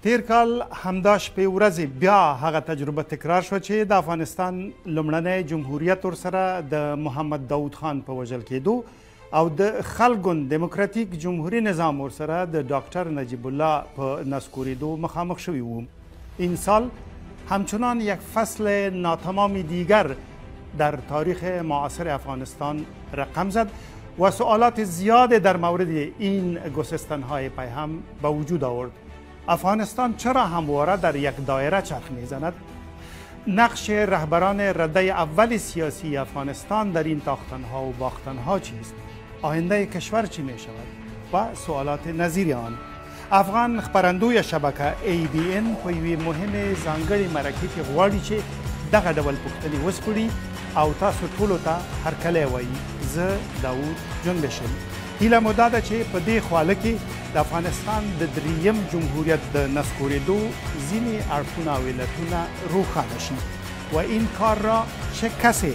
تیر کال همدا شپې ورځې بیا هغه تجربه تکرار شو چې د افغانستان لومړنی جمهوریت ورسره د محمد داود خان په وژل کېدو او د خلګون دیموکراتیک جمهوریت نظام ورسره د ډاکټر نجیب الله په نسکوریدو مخامخ شوی وو این سال همچنان یک فصل ناتمام دیگر در تاریخ معاصر افغانستان رقم زد و سوالات زیاد در مورد این گسستن های پیهم به وجود آورد افغانستان چرا همواره در یک دایره چرخ میزند نقش رهبران رده اول سیاسی افغانستان در این تاختنها و باختنها چیست آینده کشور چی می شود و سوالات نظیر آن افغان خبرندوی شبکه بی په یوې مهمې ځانګړې مرکې کې غواړي چې دغه دول پختنی وسپړي او تاسو ټولو ته تا هرکلی وی زه داود جنبشم هیله مو دا چې په دې خواله کې د افغانستان د دریم جمهوریت د نسکوریدو ځینې اړخونه او علتونه روښانه شي و این کار را چه کسی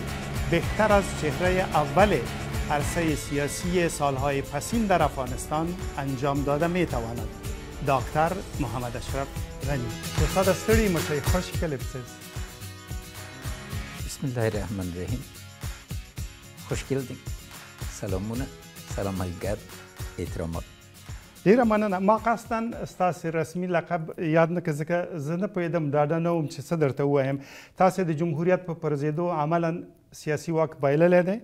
بهتر از چهره اول عرصه سیاسی سالهای پسین در افغانستان انجام داده می تواند دکتر محمد اشرف غنی استاد استری مشای خوش اسم بسم الله الرحمن الرحیم خوش کلدین سلامونه سلاملګر احترامات ډیره مننه ما قاستن ستاسو رسمي لقب یاد نه کړ ځکه زه نه پوهېدم دا نه وم چې څه درته وایم تاسو د جمهوریت په پرځېدو عملا سیاسي واک بایللی دی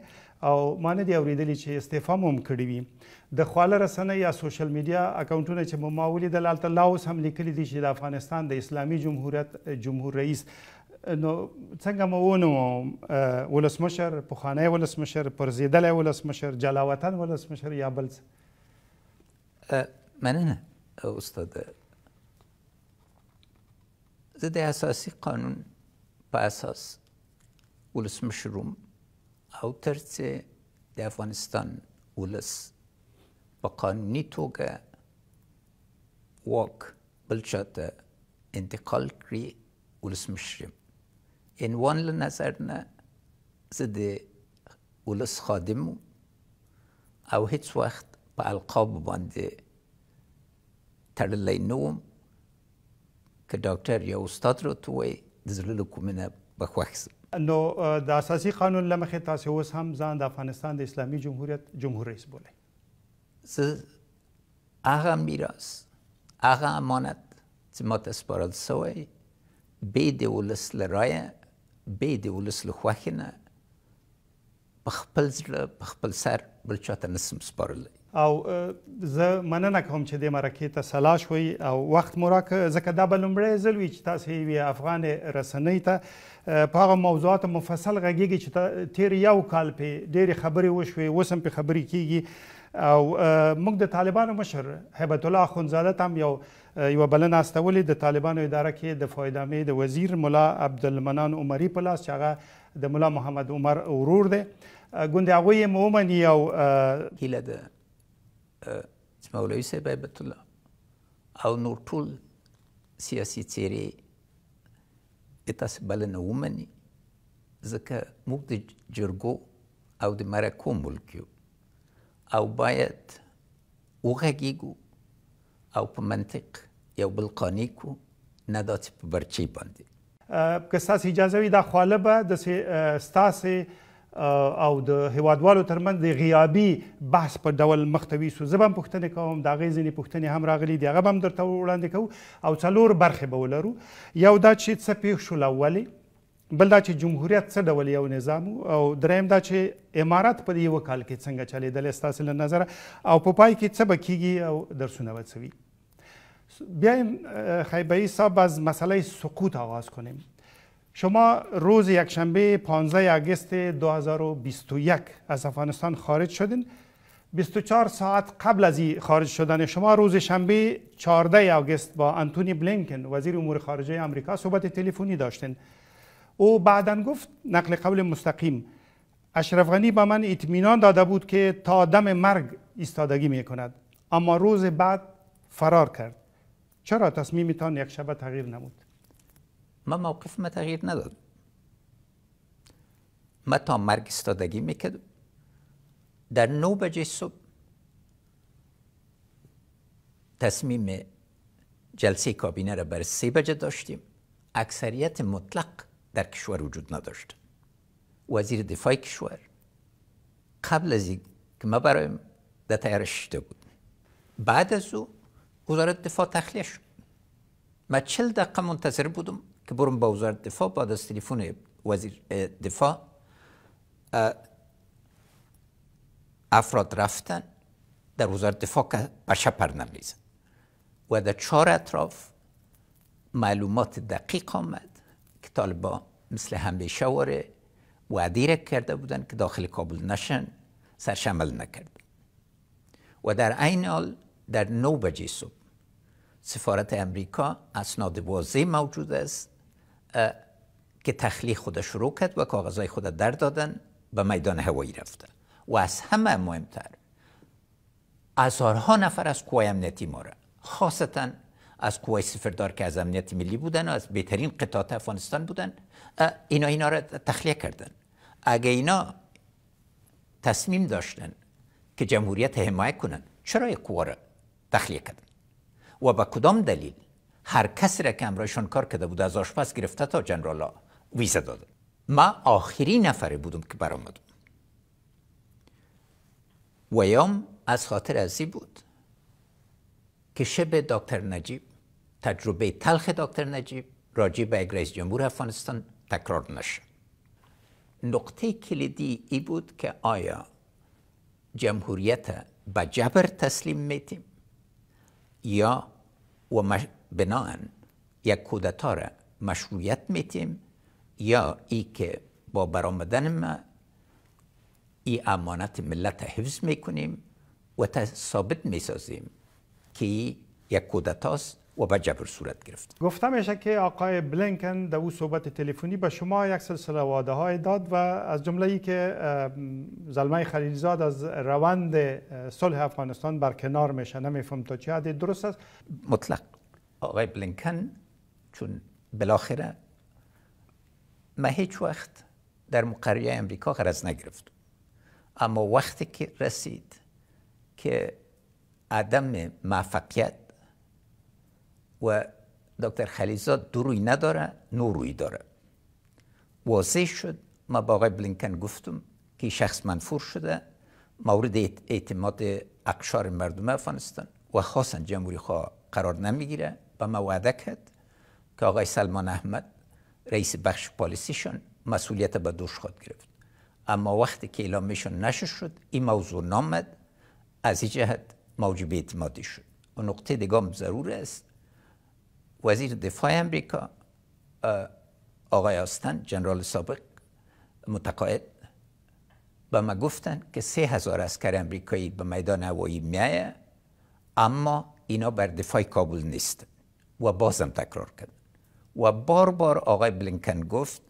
او ما نه دی اورېدلی چې استعفا مو هم کړې وي د خواله رسنۍ یا سوشل میډیا اکاونټونه چې مو ما ولیدل هلته لا اوس هم لیکلي دي چې د افغانستان د اسلامي جمهوریت جمهور رئیس نو څنګه مو ونوم ولسمشر پخوانی ولسمشر پرزیدلی ولسمشر جلا وطن ولسمشر یا بل څه مننه استاد زه د اساسي قانون په اساس ولسمشروم او ترڅ د افغانستان ولس په قانوني توګه واک بل چاته انتقال کړي ولسمشریم عنوان له نظر نه زه د ولس خادم او هیڅ وخت په القاب باندې تړلی نه وم که ډاکټر یا استاد راته ووایي د زړه له کومې نه به خوښ سم نو د اساسي قانون لمخه تاسو اوس هم ځان د افغانستان د اسلامي جمهوریت جمهور رئیس بولئ زه هغه میراث هغه امانت چې ماته سپارل سوی بې د ولس له رایه به د ولس له خوښې نه په خپل زړه په خپل سر بل چاته نسم سپارلی او زه مننه کوم چې د مرکې ته سلا شوي او وخت مو راکړه ځکه دا به لومړی ځل وي چې تاسو یوې افغان رسنۍ ته په هغه موضوعاتو مفصل غږیږي چې تیر یو کال پې ډېرې خبرې وشوې اوس هم پې خبرې کیږي او موږ د طالبانو مشر هیبت الله اخونزاده هم یو یو بلنه استولې د طالبانو اداره کې د فایدامې د وزیر مولا عبدالمنان عمری په لاس چې د مولا محمد عمر ورور دی ګوندې هغوی یې مومني او هیله ده مولوي صاحب هیبت الله او نور ټول سیاسي څېرې د تاسې بلنه ومني ځکه موږ د جرګو او د مرکو ملک یو او باید وغږیږو او په منطق یو بل قانع کو نه دا چې په برچی باندې که ستاسو اجازه وي دا خواله به د ستاسو او د هوادوالو ترمن د غیابي بحث په ډول مختوي سو زبم پښتنه کوم دا غیزنې پښتنه هم راغلي دی هغه هم درته وړاندې کوم او څلور برخه به ولرو یو دا چې څه پیښ شو لولي بل دا چې جمهوریت څه ډول یو نظام او دریم دا چې امارات په یو کال کې څنګه چلیدل ستاسو له نظره او په پای کې څه به او درسونه به بیا وی بیایم صاحب از مسئله سقوط آغاز کنیم شما روز یکشنبه 15 اگست 2021 از افغانستان خارج شدین 24 ساعت قبل از خارج شدن شما روز شنبه 14 اگست با انتونی بلینکن وزیر امور خارجه آمریکا صحبت تلفنی داشتین او بعدا گفت نقل قول مستقیم اشرف غنی به من اطمینان داده بود که تا دم مرگ ایستادگی می کند اما روز بعد فرار کرد چرا تصمیمتان یک شبه تغییر نمود من موقف ما تغییر نداد ما تا مرگ ایستادگی میکردم در نو بجه صبح تصمیم جلسه کابینه را بر سه بجه داشتیم اکثریت مطلق در کشور وجود نداشت وزیر دفاع کشور قبل از این که ما برای در تیاره شده بود بعد از او وزارت دفاع تخلیه شد من چل دقیقه منتظر بودم که برم با وزارت دفاع بعد از تلفن وزیر دفاع افراد رفتن در وزارت دفاع که بشه پرنم و در چهار اطراف معلومات دقیق آمد طالبا مثل هم شواره وعده کرده بودن که داخل کابل نشن سرشمل نکرد و در عین حال در نو بجه صبح سفارت امریکا اسناد واضح موجود است که تخلیه خود شروع کرد و کاغذهای خود در دادن به میدان هوایی رفته و از همه مهمتر هزارها نفر از قوای امنیتی ما از کوه سفردار که از امنیت ملی بودن و از بهترین قطعات افغانستان بودن اینا اینا را تخلیه کردن اگه اینا تصمیم داشتن که جمهوریت حمایت کنن چرا یک کوه را تخلیه کردن و با کدام دلیل هر کسی را که امرایشان کار کرده بود از آشپز گرفته تا جنرالا ویزه دادن ما آخری نفره بودم که برآمدم ویام از خاطر ازی بود که شب دکتر نجیب تجربه تلخ دکتر نجیب راجع به یک رئیس جمهور افغانستان تکرار نشه نقطه کلیدی ای بود که آیا جمهوریت به جبر تسلیم میتیم یا و مش... بناهن یک کودتا را مشروعیت میتیم یا ای که با برآمدن ما ای امانت ملت حفظ میکنیم و ثابت میسازیم که یک کودتاست و به جبر صورت گرفت میشه که آقای بلینکن در او صحبت تلفنی به شما یک سلسله وعده های داد و از جمله ای که زلمه خلیلزاد از روند صلح افغانستان کنار میشه نمیفهم تا چه حد درست است مطلق آقای بلینکن چون بالاخره ما هیچ وقت در مقریه امریکا قرض نگرفت اما وقتی که رسید که عدم موفقیت و دکتر خلیزاد دو نداره نو روی داره واضح شد ما با آقای بلینکن گفتم که شخص منفور شده مورد اعتماد اقشار مردم افغانستان و خاصا جمهوری خواه قرار نمیگیره و ما وعده کرد که آقای سلمان احمد رئیس بخش پالیسیشون مسئولیت به دوش خود گرفت اما وقتی که اعلامشون نشد شد این موضوع نامد از این جهت موجب اعتمادی شد و نقطه دیگه ضرور است وزیر دفاع امریکا آقای آستن جنرال سابق متقاعد به ما گفتن که سه هزار اسکر امریکایی به میدان هوایی میایه اما اینا بر دفاع کابل نیست و بازم تکرار کرد و بار بار آقای بلینکن گفت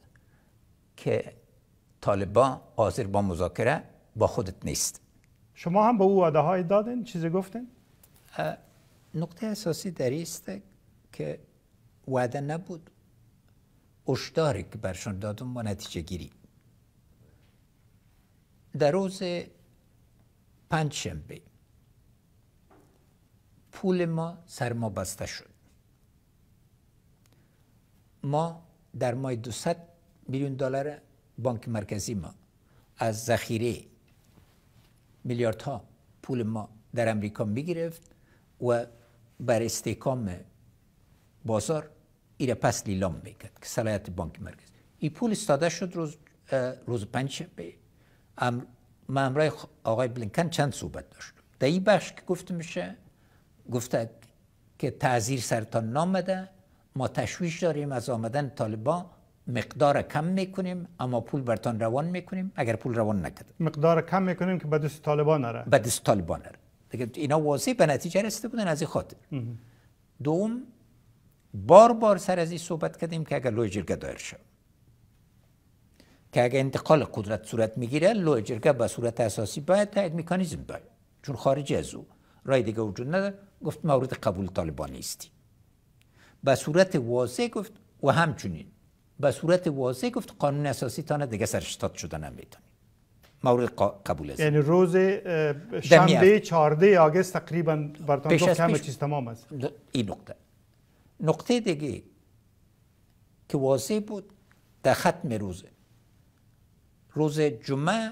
که طالبان حاضر با مذاکره با خودت نیست شما هم به او وعده های دادن چیزی گفتن نقطه اساسی در است که وعده نبود اشداری که برشان دادم و نتیجه گیری در روز پنج شنبه پول ما سر ما بسته شد ما در ماه 200 میلیون دلار بانک مرکزی ما از ذخیره میلیاردها پول ما در امریکا میگرفت و بر استحکام بازار ایره پس لیلام میکرد که صلاحیت بانک مرکز این پول استاده شد روز روز پنج به ام من امرای آقای بلینکن چند صحبت داشت در این بخش که گفته میشه گفته که تعذیر سرتان نامده ما تشویش داریم از آمدن طالبان مقدار کم میکنیم اما پول برتان روان میکنیم اگر پول روان نکرد مقدار کم میکنیم که بدست طالبان نره بدست طالبان نره اینا واضح به نتیجه رسته بودن از این خاطر دوم بار بار سر از این صحبت کردیم که اگر لوی جرگه دایر شد که اگر انتقال قدرت صورت میگیره لوی جرگه به صورت اساسی باید یک میکانیزم باید چون خارج از او رای دیگه وجود نداره گفت مورد قبول طالبانی استی به صورت واضح گفت و همچنین به صورت واضح گفت قانون اساسی تانه دیگه سرشتاد شده نمیتونی مورد قبول است یعنی روز شنبه 14 آگست تقریبا بر گفت همه چیز تمام است این نقطه نقطه دیگه که واضح بود در ختم روزه روز جمعه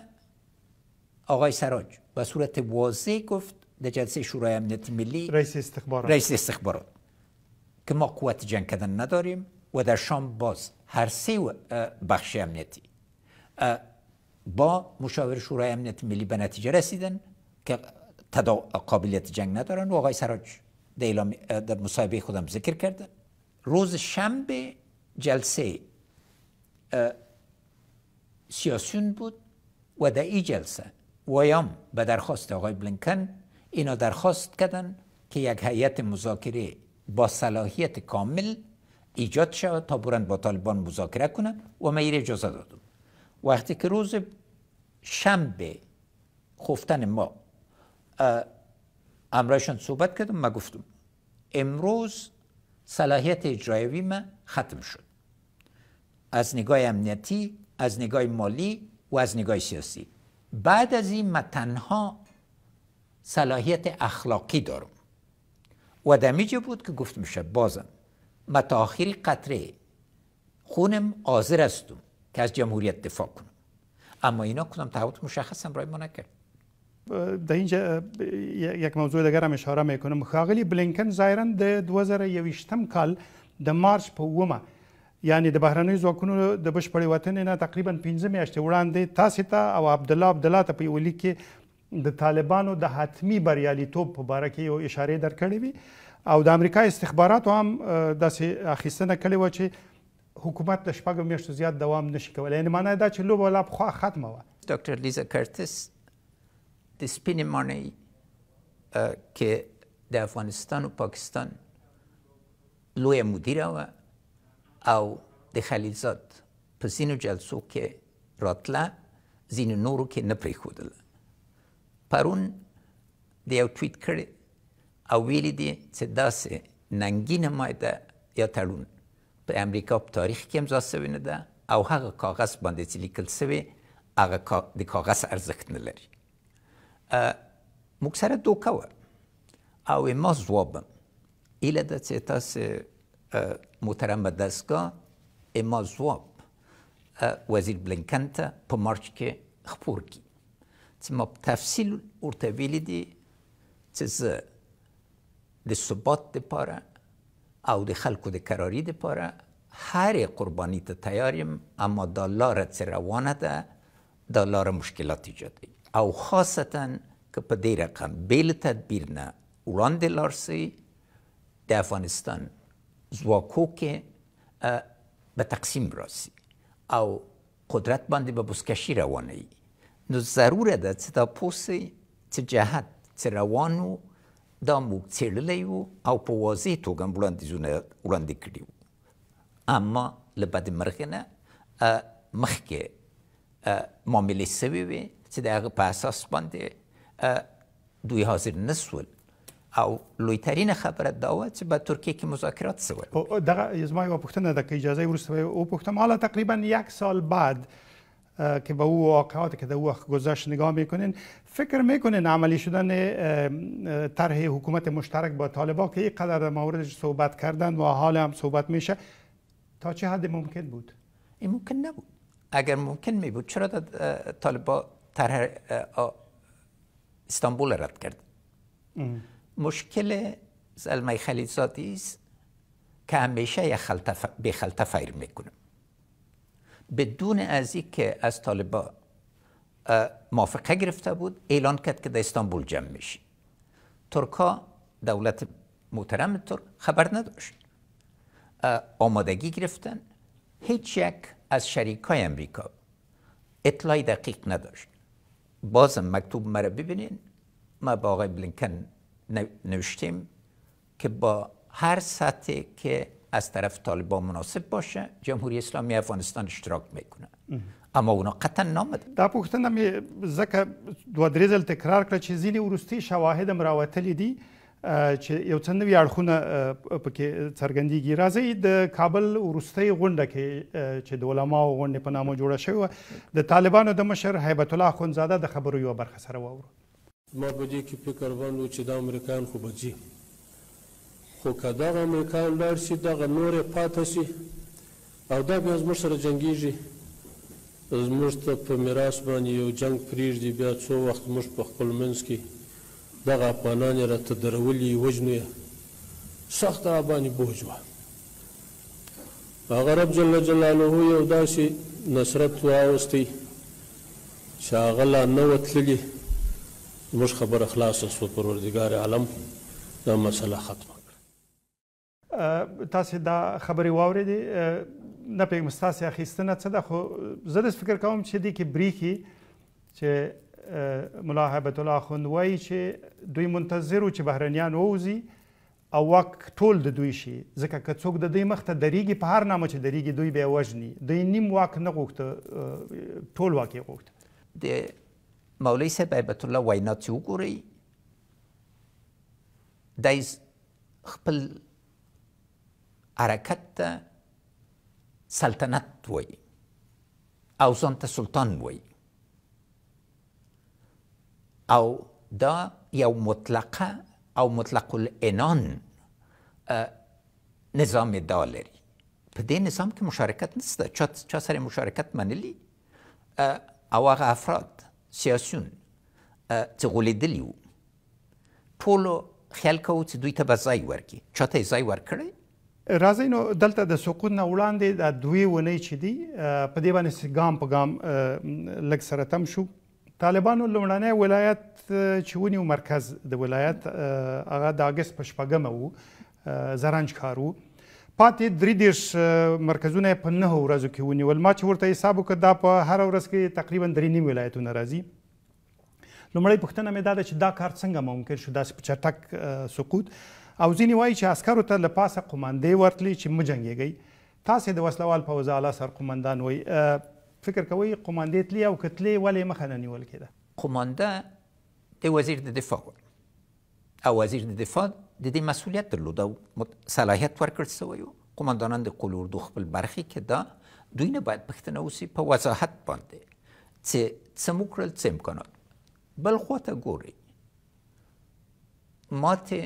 آقای سراج به صورت واضح گفت در جلسه شورای امنیت ملی رئیس استخبارات رئیس استخبارات که ما قوت جنگ کردن نداریم و در شام باز هر سه بخش امنیتی با مشاور شورای امنیت ملی به نتیجه رسیدن که قابلیت جنگ ندارن و آقای سراج در, در مصاحبه خودم ذکر کردم روز شنبه جلسه سیاسیون بود و در این جلسه ویام به درخواست آقای بلینکن اینا درخواست کردن که یک هیئت مذاکره با صلاحیت کامل ایجاد شود تا برند با طالبان مذاکره کنند و من اجازه دادم وقتی که روز شنبه خفتن ما امرایشان صحبت کردم ما گفتم امروز صلاحیت اجرایوی ما ختم شد از نگاه امنیتی از نگاه مالی و از نگاه سیاسی بعد از این ما تنها صلاحیت اخلاقی دارم و دمیجه بود که گفت میشه بازم ما تا آخری قطره خونم آذر هستم که از جمهوریت دفاع کنم اما اینا کنم تحوت مشخصم برای ما نکرد در اینجا یک موضوع دیگر هم اشاره میکنم خاغلی بلینکن ظاهرا د 2021 کال د مارچ په ومه یعنی د بهرنۍ ځواکونو د بشپړې وطن نه تقریبا 15 میاشتې وړاندې تاسو ته او عبد الله عبد الله ته په یو لیک کې د طالبانو د حتمی بریالیتوب په باره کې یو اشاره درکړې وي او د امریکا استخباراتو هم داسې اخیستنه کړې و چې حکومت د شپږ میاشتو زیات دوام نشي کولای یعنی معنی دا چې لوبه لا ختمه و ډاکټر لیزا کرتس د سپینې مانۍ کې د افغانستان او پاکستان لویه مدیره وه او د خلیلزاد په ځینو جلسو کې راتله ځینو نورو کې نه پرېښودله پرون د یو ټویټ کړی او ویلي دي چې داسې ننګینه مایده یا تړون په امریکا په تاریخ کې امضا سوې نه ده او هغه کاغذ باندې چې لیکل سوی هغه د کاغذ ارزښت نه لري موږ سره دوکه وه او ما ځوابم ایله ده چې تاسې محترمه دستګاه ما ځواب وزیر بلینکن ته په مارچ کې خپور کړي چې ما په تفصیل ورته ویلي دي چې زه د ثبات دپاره او د خلکو د کراري دپاره هرې قرباني ته تیار یم اما دا لاره چې روانه ده دا لاره مشکلات ایجادوي او خاصتا که په دې رقم بیل تدبیر نه وړاندې لاړ سي د افغانستان ځواکو کې به تقسیم راسي او قدرت باندې به با بسکشي روانه نو ضروره ده چې دا پوسی چې جهت چې روانو دا موږ څېړلی وو او په واضح توګه هم وړاندیزونه وړاندې کړي وو اما له بدمرغې نه مخکې معاملې سوې وې چې د هغه په اساس باندې دوی حاضر نسول او لویترین خبره دا و چې په ترکیه کې مذاکرات سوال دغه زما یو پښتنه ده که اجازه ورسته او پښتنه حالا تقریبا یک سال بعد که به او واقعات که در او گذشت نگاه میکنین فکر میکنین عملی شدن طرح حکومت مشترک با طالبا که یک قدر در موردش صحبت کردن و حال هم صحبت میشه تا چه حد ممکن بود؟ این ممکن نبود اگر ممکن میبود بود چرا طالبا طرح استانبول رد کرد ام. مشکل زلمه خلیزادی است که همیشه به خلطه فیر میکنه بدون از که از طالبا موافقه گرفته بود اعلان کرد که در استانبول جمع میشه ترکا دولت محترم ترک خبر نداشت آمادگی گرفتن هیچ یک از شریکای امریکا اطلاع دقیق نداشت بازم مکتوب مرا ببینین ما با آقای بلینکن نوشتیم که با هر سطحی که از طرف طالبان مناسب باشه جمهوری اسلامی افغانستان اشتراک میکنه اما اونا قطعا نامده دا پوښتنه مې زکه دوه درې تکرار کړه چې ځینې شواهد هم دی چې یو څه نوي اړخونه پکې څرګندېږي راځي د کابل وروستۍ غونډه کې چې د علماو غونډې په نامه جوړه شوې د طالبانو د مشر هیبت الله خنزاده د خبرو یوه برخه سره واورو ما په دې کې فکر باندې چې د امریکایان خو بچي خو که دغه امریکایان لاړ شي دغه نورې پاته شي او دا بیا زموږ سره جنګیږي زموږ ته په میراث باندې یو جنگ پریږدي بیا څو وخت موږ په خپل منځ کې دغه افغانان یې راته درولي وژنو یې سخت راباندې بوج وه هغه رب جل جلاله یو داسې نصرت واوستی چې هغه لا نه وه تللي زموږ خبره خلاصه سوه پروردګار عالم دا مسله ختمه کړه تاسې دا خبرې واورېدې نه پوهېږم ستاسې اخیستنه څه ده خو زه داسې فکر کوم چې دې کې بریښي چې ملا هیبت الله اخوند وایي چې دوی منتظر چې بهرنیان ووزي او واک ټول د دوی شي ځکه که څوک د دوی مخ ته درېږي په هر نامه چې درېږي دوی به یې وژني دوی نیم واک نه غوښته ټول واک یې غوښته د مولوي صاحب هیبت الله وینا چې وګورئ دی خپل حرکت ته سلطنت وایي او ځان ته سلطان وایي او دا یو مطلقه او مطلق الانان نظام دا لري په دې نظام کې مشارکت نشته چا چا سره مشارکت منلی او هغه افراد سیاسيون چې غولیدلی وو ټولو خیال کوو چې دوی ته به ځای ورکړي چا ته ځای ورکړي راځي نو دلته د سکون نه وړاندې د دوی ونې چې دي په دې باندې ګام په ګام لګ سره تم شو طالبانو لومړنی ولایت چې ونیو مرکز د ولایت هغه د اگست په شپږمه وو زرنج ښار وو پاتې درې دېرش مرکزونه یې په نهو ورځو کې ونیول ما چې ورته حساب وکړ دا په هره ورځ کې تقریبا درې نیم ولایتونه راځي لومړۍ پوښتنه مې دا ده چې دا کار څنګه ممکن شو داسې په چټک سقوط او ځینې وایي چې عسکرو ته له پاسه قماندې ورتلې چې مه جنګېږئ تاسې د وسلوال پوځ اعلی سرقمندان وایي فکر کوي قماندې تلې او کتلې ولې مخه نه نیول کېده قمانده د وزیر د دفاع او وزیر د دفاع د دې مسولیت درلود او صلاحیت ورکړل شوی قماندانان د قلوردو خپل برخې کې دا دوی نه باید پښتنه اوسي په وضاحت باندې چې څه مو کړل څه امکانات بل خوا ته ګوري ماته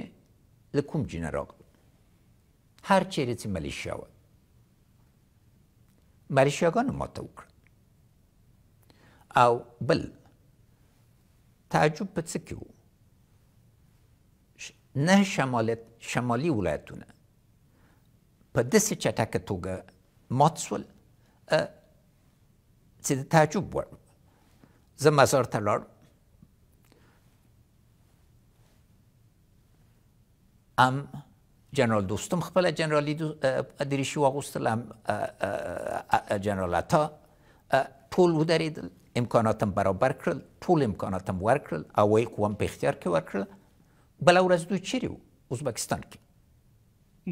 له کوم جینه راغل هر چیرې چې ملیشیا وه ملیشیاګانو ماته وکړه او بل تعجب په څه کې نه شمالت شمالي ولایتونه په داسې چټکه توګه مات شول چې د تعجب وړ زه مزار ته لاړم ام جنرال دوستم خپله جنرالی دو دریشي واغوستل هم جنرال عطا ټول ودرېدل امکاناتم برابر کړل ټول امکاناتم ورکړل او یې قوام په اختیار کې ورکړل بل ورځ دوی چیرې وو ازبکستان کې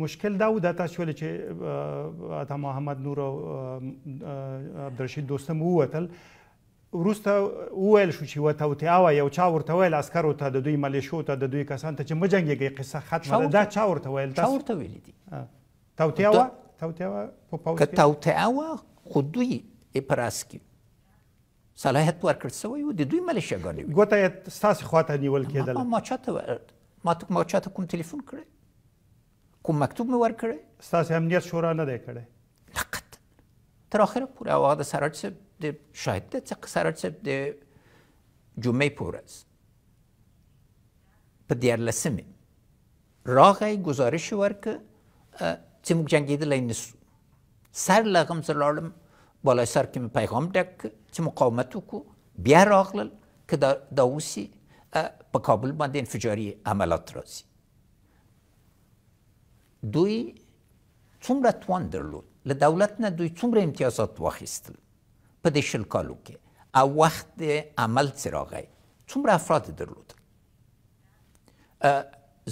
مشکل دا و دا تاسو ول چې اته محمد نور او عبدالرشید دوستم ووتل وروسته وویل شو چې وته وتیاوه یو چا ورته ویل عسکرو ته د دوی ملیشو ته د دوی کسان ته چې مه جنګېږئ قصه ختمه ده دا چا ورته ویل چا ورته ویلي دي توتیاوه توتیاوه په پوځ کې که توتیاوه خو دوی په راس کې صلاحیت ورکړ شوی و د دوی ملیشیاګانې وي ګوته یې ستاسې خواته نیول کېدل ما چاته ما ما چاته کوم تلیفون کړی کوم مکتوب مې ورکړی ستاسې امنیت شورا نه دی کړی فقط تر آخره پورې او هغه د سراج صاحب د شاهد دی چې سراج صاحب د جمعې په ورځ په دیارلسمې راغی ګزارش یې ورکړه چې موږ جنګېدلی نه سو سر له غم زه لاړم بالای سر که پیغام دک چې مقاومت وکړو بیا راغلل که دا, دا په کابل باندې انفجاري عملات راځي دوی څومره توان درلود له دولت نه دوی څومره امتیازات واخیستل په دې شل کې او وخت عمل څه راغی څومره افراد درلود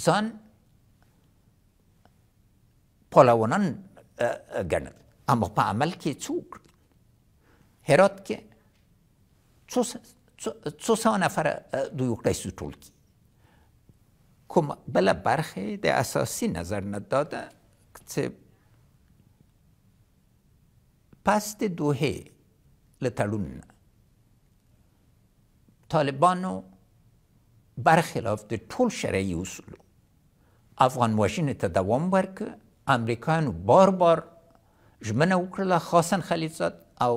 زن پالوانان ګڼل اما په عمل کې څوک هرات که څو سوه نفر دوی وکړی سټول کی کوم بله برخه د اساسی نظر نه داده چې پست دوحه له تړون طالبانو برخلاف د ټول شرعي اصولو افغان وژنې ته دوام ورکړ امریکایانو بار بار ژمنه وکړله خاصن خلیلزاد او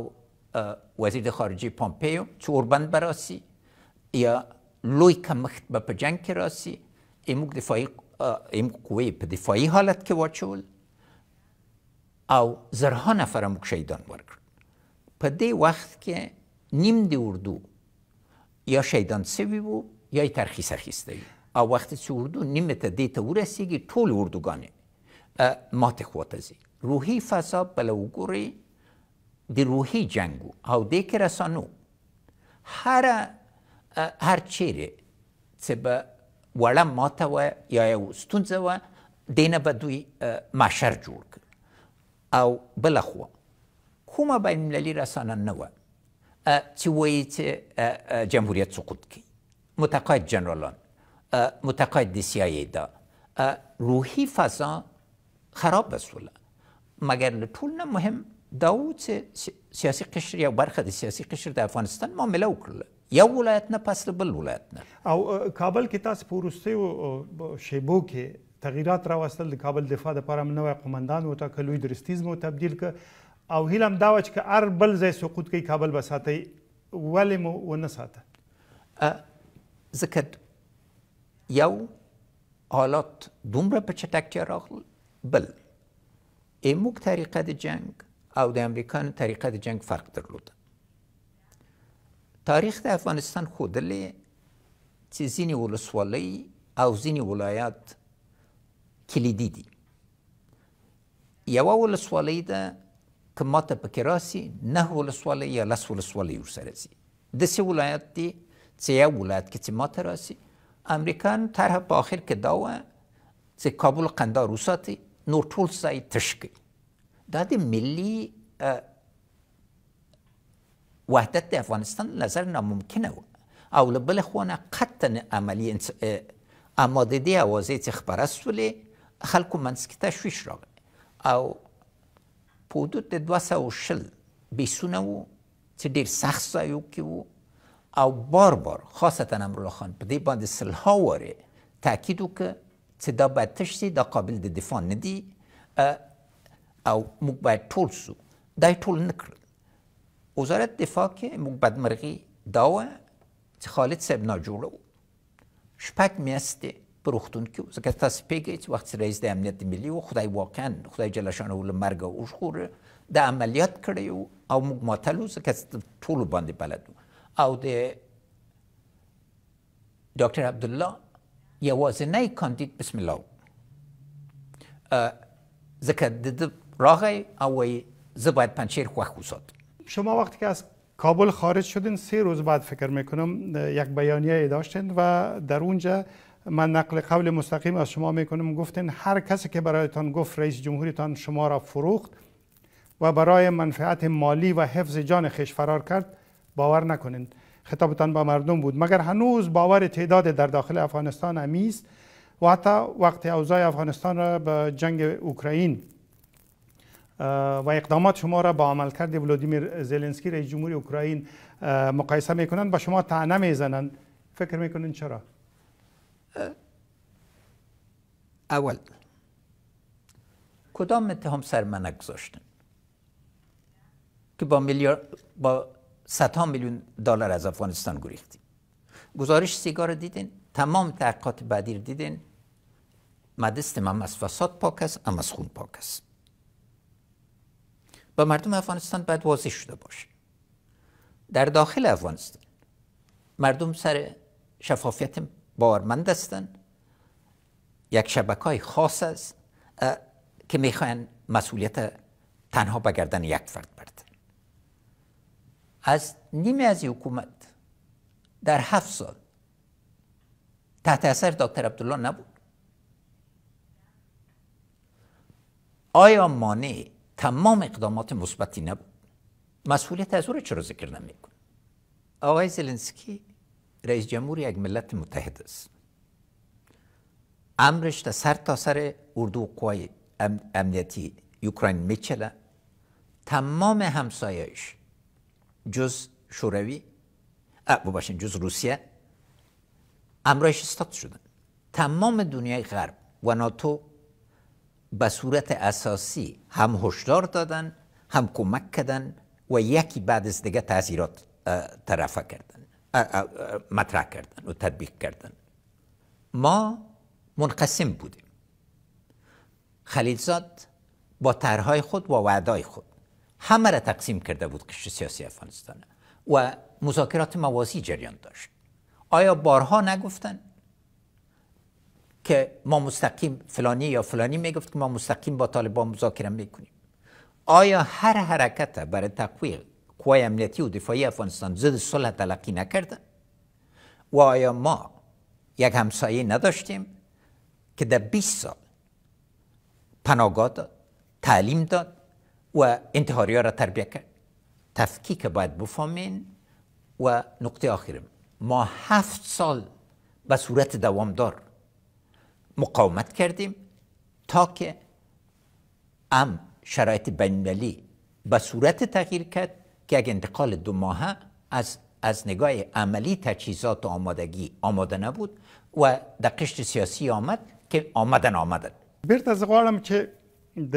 وزیر خارجه پامپیو چوربند براسی یا لوی کمخت به په جنگ کې راسي زموږ دفاعي په دفاعي حالت کې واچول او زرها نفره موږ شهیدان ورکړ په دې وخت کې نیم د اردو یا شیدان سوي وو یا یې ترخیص اخیسته او وقتی چې اردو نیم ته دې ته ورسیږي ټول اردوګانې ماتې خواته ځي روحي فساد بله د روحي جنگو او د کې رسانو هر هر چیرې چې به وړه ماته و یا یو ستونزه دې نه به دوی مشر جوړ کړ او بلخوا کومه بین المللي رسانه نه و چې وایي جمهوریت سقوط کی متقاعد جنرالان متقاعد د سیای دا روحی فضا خراب بسوله مگر ټول نه مهم دا و چې سیاسي قشر یو برخه د سیاسي قشر د افغانستان معامله وکړله یو ولایت نه پس بل ولایت نه او کابل کې تاسو په وروستیو شیبو کې تغییرات راوستل د کابل دفاع لپاره نوی قمندان وټاکل لوی درستیز مو تبدیل کړ او هیله هم دا وه چې که هر بل ځای سقوط کوي کابل به ساتئ ولې مو ونه ساته ځکه یو حالات دومره په چټکتیا راغلل بل موږ طریقه د جنگ او د امریکایانو طریقه د جنگ فرق درلود تاریخ د افغانستان خودلې چې ځینې ولسوالۍ او ځینې ولایات کلیدي دي یوه ولسوالۍ ده که ماته پکې راسي نه ولسوالۍ یا لس ولسوالۍ ورسره ځي داسې ولایت دي چې یو ولایت کې چې ماته راسي امریکایان طرحه په آخر کې دا وه چې کابل قندار وساتي نور ټول ځای تش کړي دا د ملي وحدت د افغانستان نظر ناممکنه و او له بل خوا نه قطعا عملی اماددې اوازې چې خبره سولې خلکو منځ کې تشویش راغی او په حدود د دوه سوه شل بیسونه و چې ډېر سخت ځایو کې و او بار بار خاصتا امرالله خان په دې باندې سلها وارې تاکید وکړه چې دا باید تش دا قابل د دفاع نه دي او موږ باید ټول سو دا ټول نه کړل وزارت دفاع کې موږ بدمرغي دا وه چې خالد صاحب ناجوړه و شپږ میاشتې په روغتون کې و ځکه تاسو پوهیږئ چې وخت رئیس د امنیت ملي و خدای واقعا خدای جل شانه له مرګه وژغوره د عملیات کړی و او موږ ماتل و ځکه ټولو باندې بلد و او د ډاکټر عبدالله یوازینی کاندید بسم الله ځکه د راغه اوی ز باید پنچیر شما وقتی که از کابل خارج شدین سه روز بعد فکر میکنم یک بیانیه داشتین و در اونجا من نقل قول مستقیم از شما میکنم گفتین هر کسی که برایتان گفت رئیس جمهوریتان شما را فروخت و برای منفعت مالی و حفظ جان خیش فرار کرد باور نکنین خطابتان با مردم بود مگر هنوز باور تعداد در داخل افغانستان امیست و حتی وقتی اوضاع افغانستان را به جنگ اوکراین و اقدامات شما را با عملکرد ولادیمیر زلنسکی رئیس جمهوری اوکراین مقایسه میکنند با شما طعنه میزنند فکر میکنین چرا اول کدام اتهام سر من گذاشتن که با میلیارد با صدها میلیون دلار از افغانستان گریختی. گزارش سیگار دیدین تمام تحقیقات بعدی دیدین مدست من از فساد پاک است هم از خون پاک است با مردم افغانستان باید واضح شده باشه در داخل افغانستان مردم سر شفافیت باورمند هستند یک شبکه های خاص است که میخواین مسئولیت تنها به گردن یک فرد بردن از نیمه از حکومت در هفت سال تحت اثر دکتر عبدالله نبود آیا مانع تمام اقدامات مثبتی نبود مسئولیت از او رو چرا ذکر نمیکن آقای زلنسکی رئیس جمهور یک ملت متحد است امرش تا سر تا سر اردو قوای امنیتی اوکراین میچله تمام همسایش جز شوروی ببخشید جز روسیه امرایش استاد شدن تمام دنیای غرب و ناتو به صورت اساسی هم هشدار دادن هم کمک کردن و یکی بعد از دیگه تاثیرات طرفه کردن مطرح کردن و تطبیق کردن ما منقسم بودیم خلیلزاد با طرحهای خود و وعدای خود همه را تقسیم کرده بود قشر سیاسی افغانستان و مذاکرات موازی جریان داشت آیا بارها نگفتن که ما مستقیم فلانی یا فلانی میگفت که ما مستقیم با طالبان مذاکره میکنیم آیا هر حرکت برای تقویق قوای امنیتی و دفاعی افغانستان زد صلح تلقی نکرده و آیا ما یک همسایه نداشتیم که در 20 سال پناهگاه داد تعلیم داد و انتحاری را تربیه کرد تفکیک باید بفهمین و نقطه آخرم ما هفت سال به صورت دوامدار مقاومت کردیم تا که ام شرایط بینالمللی به صورت تغییر کرد که اگر انتقال دو ماهه از از نگاه عملی تجهیزات و آمادگی آماده نبود و در قشت سیاسی آمد که آمدن آمدن برت از غواړم که د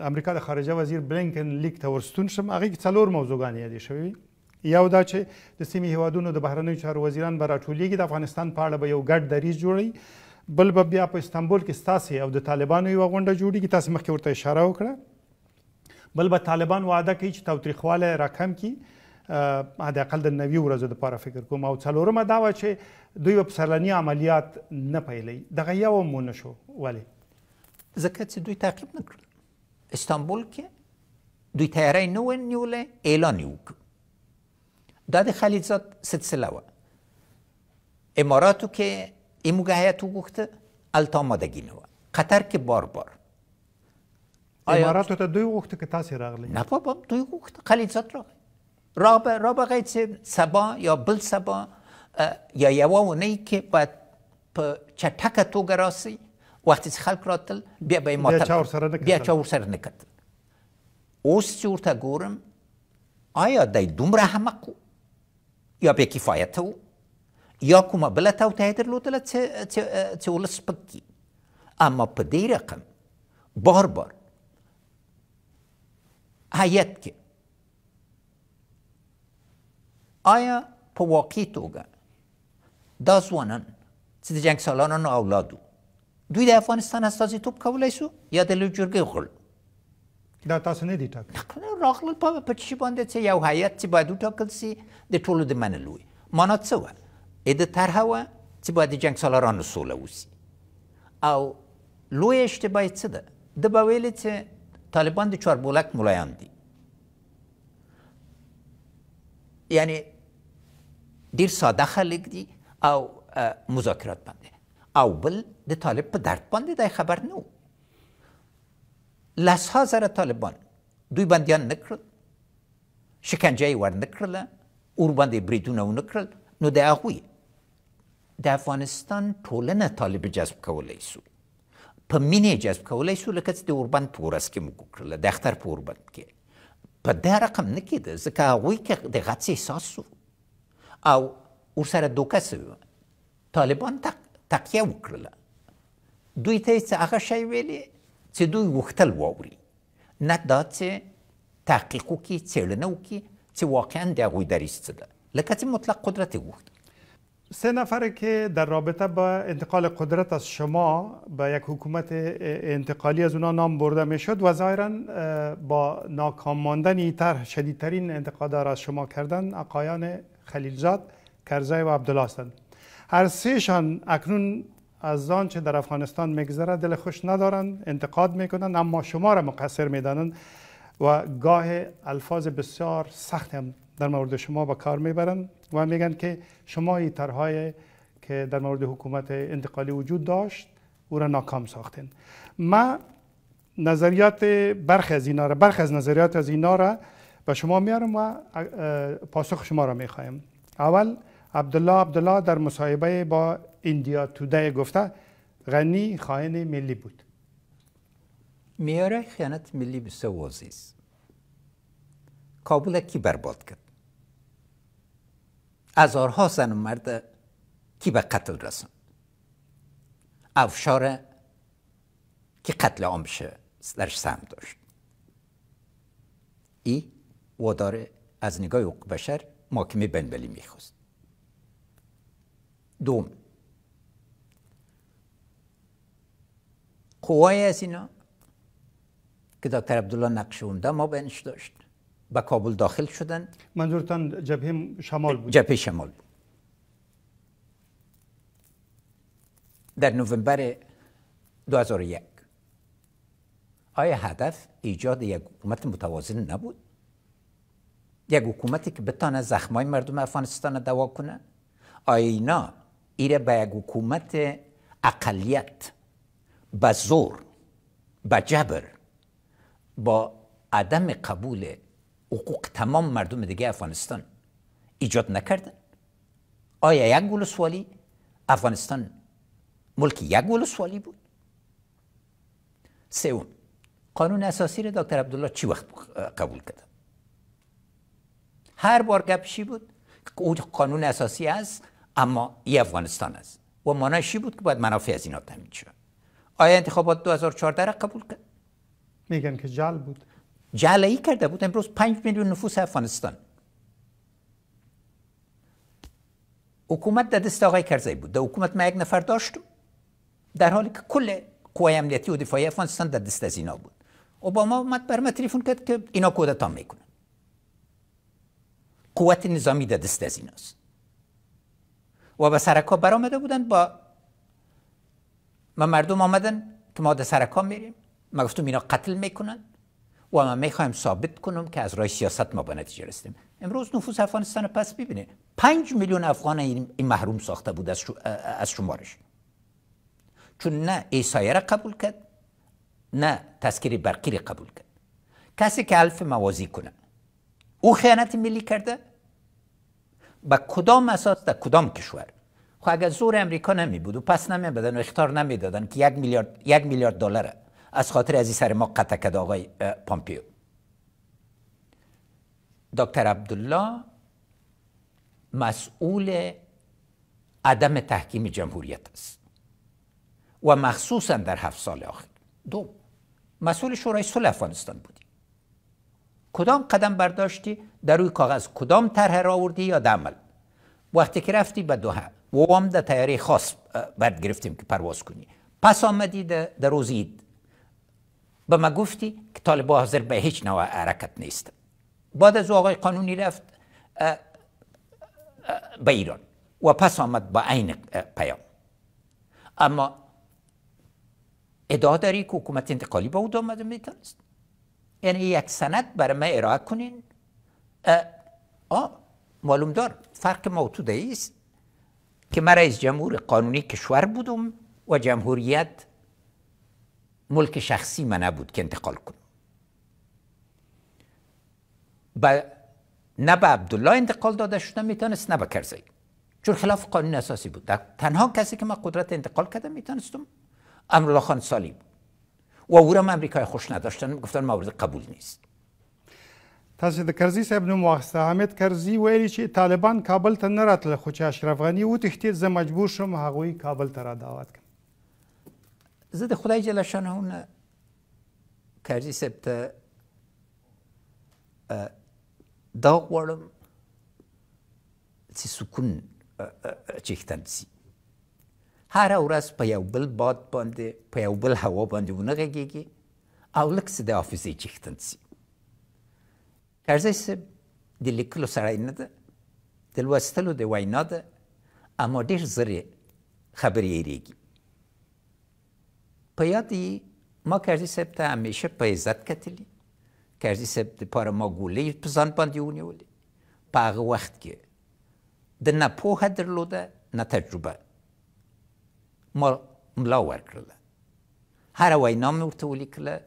امریکا د خارجه وزیر بلینکن لیک تورستون شم هغه کې څلور موضوعګانې یادې شوي یو دا چې د سیمې هیوادونو د بهرنیو چارو وزیران به راټولیږي د افغانستان په اړه به یو ګډ دریځ بل به بیا په استانبول کې ستاسې او د طالبانو یوه غونډه جوړېږي تاسې مخکې ورته اشاره وکړه بل به طالبان وعده کوي چې تاوتریخوالی راکم کړي حداقل د نوي ورځو دپاره فکر کوم او څلورمه دا وه چې دوی به پسرلني عملیات نه پیلوي دغه یو هم ونه شو ولې ځکه چې دوی تعقیب نه کړل استانبول کې دوی تیاری نه وه نیولې اعلان یې وکړ دا د خلیجزاد سلسله وه اماراتو کې موقعیت وګخته الته آماده گینوه قطر که بار بار اماراتو ته دوی وخت که تاسو راغلی نه بابا دوی وخت خلیجات راغی رابع رابع غیت سبا یا بل سبا یا یوا و نه که باید په چټکه توګه راسي وخت خلق راتل بیا به ما بیا چا ور اوس چې آیا دای دومره حمق یا به کفایت او؟ یا کومه بل ته درلودله چې چې ولس پکې اما په دې رقم بار بار هیئت کې آیا په واقع توګه دا ځوانان چې د جنگ سالارانو اولاد دوی د افغانستان استازیتوب کولی سو یا د لوی جرګې غړو دا تاسو نه دی ټاکل راغله په پچی باندې چې یو هیئت چې باید وټاکل سي د ټولو د منلو مانا څه وه اې د چې باید جنگ سالارانو سوله وسی او لوی اشتباه څه ده د به ویل چې طالبان د چاربولک ملایان دي یعنی ډیر ساده خلک دي او مذاکرات باندې او بل د طالب په درد باندې دای خبر نو ها زره طالبان دوی بندیان کړل شکنجه یې ور کړله اور باندې بریدونه ونکړل نو د هغوی د افغانستان ټولنه طالب جذب کولای شو په مینې جذب کولای شو لکه چې د اوربند په ورځ کې موږ وکړله د اختر په اوربند کې په دا رقم نه کېده ځکه هغوی کې د غچ احساس شو او ورسره دوکه سوې طالبان تق... تقیه وکړله دوی ته یې هغه شی ویلې چې دوی غوښتل واوري نه دا چې تحقیق وکړي څېړنه وکړي چې واقعا د هغوی دریځ څه ده لکه چې مطلق قدرت یې غوښته سه نفره که در رابطه با انتقال قدرت از شما به یک حکومت انتقالی از اونا نام برده می شد و ظاهرا با ناکام ماندن طرح شدیدترین انتقاد را از شما کردن آقایان خلیلزاد کرزای و عبدالله هستند هر سهشان اکنون از آنچه در افغانستان میگذره دل خوش ندارند انتقاد میکنند اما شما را مقصر میدانند و گاه الفاظ بسیار سخت هم در مورد شما به کار میبرن و میگن که شما این طرحهای که در مورد حکومت انتقالی وجود داشت او را ناکام ساختین ما نظریات برخی از اینا را برخی از نظریات از اینا را به شما میارم و پاسخ شما را میخوایم اول عبدالله عبدالله در مصاحبه با ایندیا توده گفته غنی خائن ملی بود میاره خیانت ملی بسیار واضح کابل کی برباد کرد هزارها زن و مرد کی به قتل رسن افشار که قتل عام بشه درش سهم داشت ای وادار از نگاه حقوق بشر محاکمه بنبلی میخواست دوم قوای از اینا که دکتر عبدالله نقش عمده ما بینش داشت به کابل داخل شدند منظورتان جبهه شمال بود جبهه شمال بود در نوامبر 2001 آیا هدف ایجاد یک حکومت متوازن نبود؟ یک حکومتی که بتانه زخمای مردم افغانستان دوا کنه؟ آیا اینا ایره به یک حکومت اقلیت به زور به جبر با عدم قبول حقوق تمام مردم دیگه افغانستان ایجاد نکردن آیا یک ولسوالی افغانستان ملک یک ولسوالی بود سوم قانون اساسی رو دکتر عبدالله چی وقت قبول کرد هر بار گپشی بود او قانون اساسی است اما ای افغانستان است و شی بود که باید منافع از اینا تامین شود آیا انتخابات 2014 را قبول کرد میگن که جل بود جلعی کرده بود امروز پنج میلیون نفوس افغانستان حکومت در دست آقای بود در حکومت ما یک نفر داشت در حالی که کل قوای امنیتی و دفاعی افغانستان در دست از اینا بود اوباما اومد بر ما کرد که اینا کودتا میکنن قوت نظامی در دست از ایناست و به سرکا برامده بودن با ما مردم آمدن که ما در سرکا میریم ما گفتم اینا قتل میکنن و ما میخوایم ثابت کنم که از راه سیاست ما به نتیجه رسیدیم امروز نفوذ افغانستان رو پس ببینه پنج میلیون افغان این محروم ساخته بود از شمارش چون نه ایسایه را قبول کرد نه تسکیر برقی قبول کرد کسی که الف موازی کنه او خیانت ملی کرده با کدام اساس در کدام کشور خب اگر زور امریکا نمی بود و پس نمی بدن و اختار نمی دادن که یک میلیارد یک میلیارد دلاره از خاطر از سر ما قطع کرد آقای پامپیو دکتر عبدالله مسئول عدم تحکیم جمهوریت است و مخصوصا در هفت سال آخر دو مسئول شورای صلح افغانستان بودی کدام قدم برداشتی در روی کاغذ کدام طرح را آوردی یا در عمل وقتی که رفتی به دوحه و هم در تیاره خاص برد گرفتیم که پرواز کنی پس آمدی در روز به ما گفتی که طالبا حاضر به هیچ نوع حرکت نیست بعد از او آقای قانونی رفت به ایران و پس آمد با عین پیام اما ادعا داری که حکومت انتقالی با او آمده میتونست یعنی یک سند برای ما ارائه کنین آ معلوم دار فرق موتوده است که من رئیس جمهور قانونی کشور بودم و جمهوریت ملک شخصی من نبود که انتقال کنم با نه به عبدالله انتقال داده شده میتونست نه به کرزی چون خلاف قانون اساسی بود تنها کسی که من قدرت انتقال کردم میتونستم امرالله خان سالی بود و او را امریکای خوش نداشتن گفتن مورد قبول نیست تاسو کرزی صاحب نوم واخسته کرزی ویلی چې طالبان کابل ته نه راتله خو چې اشرف زمجبور شم زه مجبور شوم هغوی کابل ته را دعوت زه د خدای جل شانه نه کارزي صاحب ته دا غواړم چې سکون چښتن سي هر ورځ په یو بل باد باندې په یو بل هوا باندې ونه غږیږي او لږ څه د حافظې چښتن سي کارزي صاحب د لیکلو سړی نه ده د لوستلو د وینا ده اما ډېر زر خبرې یې Păiat ma quer dizer que a mexa paisat catili. Quer dizer que para uma gulei pesan pandiuni uli. Para o que د نه پوهه درلوده نه تجربه ما ملا ورکړله هر وینا مې ورته ولیکله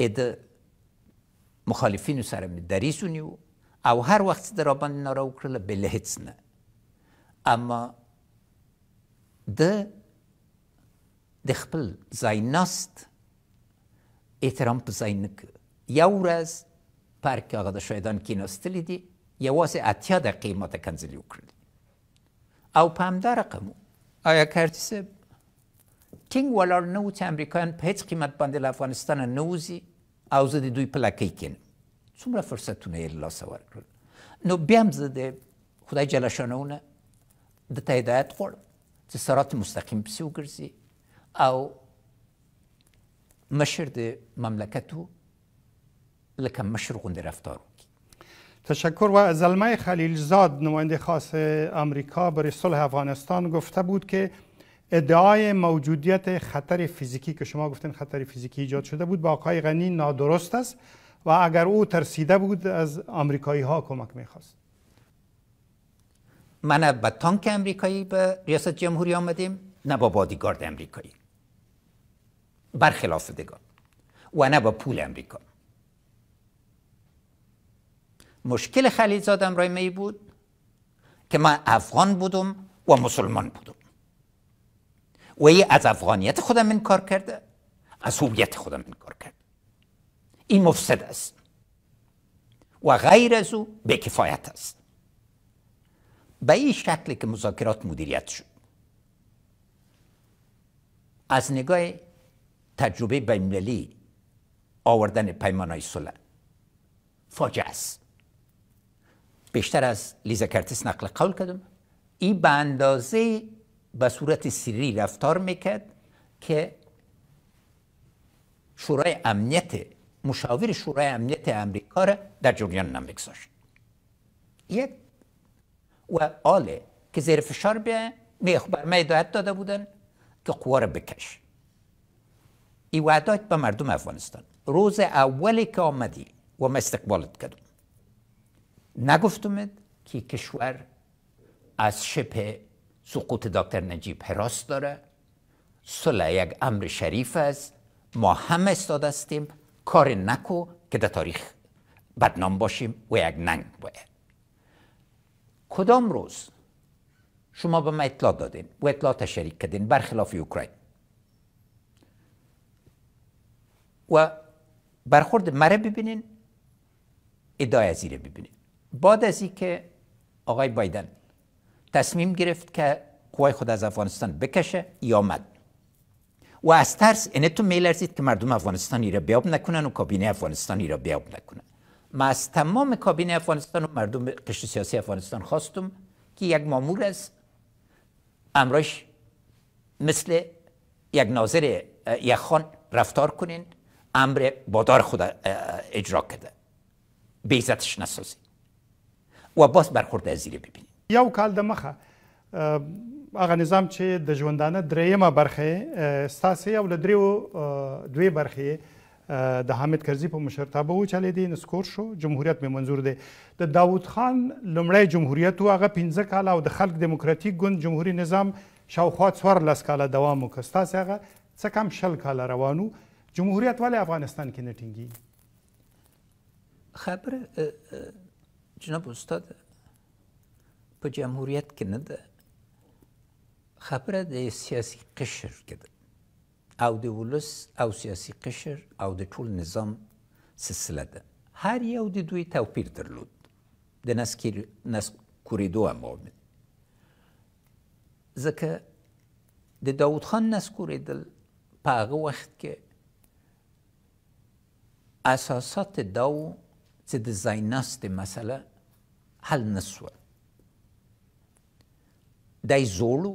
د مخالفینو سره مې دریځ ونیو او هر وخت چې د راباندې ناره وکړله بله هیڅ نه اما د د خپل ځای ناست احترام په ځای نه یو ورځ پارک کې هغه د شهیدان کیناستلی دي یوازې اتیا دقیقې ماته کنځلې وکړلې او په همدا رقم آیا کرتي صاحب ټینګ ولاړ نه و چې امریکایان په هیڅ قیمت باندې له افغانستانه نه وځي او زه د دوی په لکۍ کینم څومره فرصتونه یې له لاسه ورکړل نو بیا هم زه د خدای جل شانهونه د ته هدایت غواړم چې سرات مستقیم پسې وګرځي او مشرد مملکتو مملکتو لەکە مشر غونندی تشکر و زلمه خلیل خلیلزاد نماینده خاص امریکا بر صلح افغانستان گفته بود که ادعای موجودیت خطر فیزیکی که شما گفتین خطر فیزیکی ایجاد شده بود با آقای غنی نادرست است و اگر او ترسیده بود از آمریکایی ها کمک میخواست من به تانک امریکایی به ریاست جمهوری آمدیم نه با بادیگارد امریکایی برخلاف دیگر و نه با پول امریکا مشکل خلیلزاد امرای می بود که من افغان بودم و مسلمان بودم و ای از افغانیت خودم انکار کرده از هویت خودم انکار کرده این مفسد است و غیر از او به است به این شکلی که مذاکرات مدیریت شد از نگاه تجربه بینالمللی آوردن های صلح فاجعه است بیشتر از لیزا کرتس نقل قول کردم این به اندازه به صورت سری رفتار میکرد که شورای امنیت مشاور شورای امنیت امریکا را در جریان نمیگذاشت یک و آله که زیر فشار بیاین می داده بودن که قوا را وعدات به مردم افغانستان روز اولی که آمدی و ما استقبالت کردم نگفتمت که کشور از شپ سقوط دکتر نجیب حراس داره صلح یک امر شریف است ما همه استاد هستیم کار نکو که در تاریخ بدنام باشیم و یک ننگ باید کدام روز شما به ما اطلاع دادین و اطلاعات شریک کردین برخلاف اوکراین و برخورد مره ببینین ادای از رو ببینین بعد از که آقای بایدن تصمیم گرفت که قوای خود از افغانستان بکشه یا مد و از ترس اینه تو میلرزید که مردم افغانستانی را بیاب نکنن و کابینه افغانستانی رو بیاب نکنن ما از تمام کابینه افغانستان و مردم قشن سیاسی افغانستان خواستم که یک مامور از امراش مثل یک ناظر یخان خان رفتار کنین امر بادار خود اجرا کرده به عزتش نسازی و باز برخورد از زیره ببینید یو کال د مخه هغه نظام چې د ژوندانه درېیمه برخه ستاسې او له دریو دوی برخې د حامد کرزي په مشرتابه وچلېدې نسکور شو جمهوریت مې منظور دی د داوود خان لومړی جمهوریت و هغه پنځه کاله او د خلک دیموکراتیک ګوند جمهوري نظام شاوخوا څوارلس کاله دوام وکړ ستاسې هغه څه کم شل کاله روانو جمهوریت ولې افغانستان کې نه ټینګي خبره جناب استاد په جمهوریت کې نه ده خبره د سیاسي قشر کې ده او د ولس او سیاسي قشر او د ټول نظام سلسله ده هر یو د دوی توپیر درلود د نس کوریدو هم ځکه د داوود خان نس کوریدل په هغه وخت کې اساسات دا چې د زایناست مسله حل نسوه دی زورو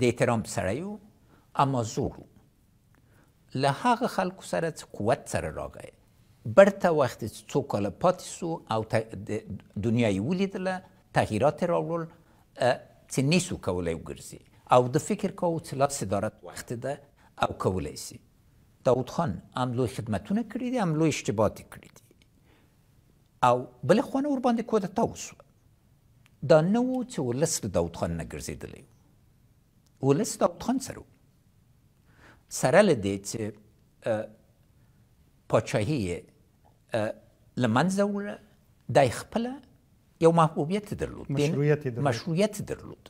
د احترام سره یو اما زورو له هغه خلکو سره چې قوت سره راغی برته وخت چې څو کاله پاتې سو او دنیا یې ولیدله تغییرات راوړل چې نسو کولی وګرځي او د فکر کوو چې لا صدارت وخت ده او کولی سي داود خان هم لوی خدمتونه کړی دي هم لوی اشتباهات کړی دي او بل خوانه ور باندې کودتا وسوه دا نه و چې ولس له داود خان نه ګرځېدلی ولس داود خان سره سره له دې چې پاچاهي له منځه وړه دی خپله یو محبوبیت درلود مشروعیت درلود مشروعیت درلود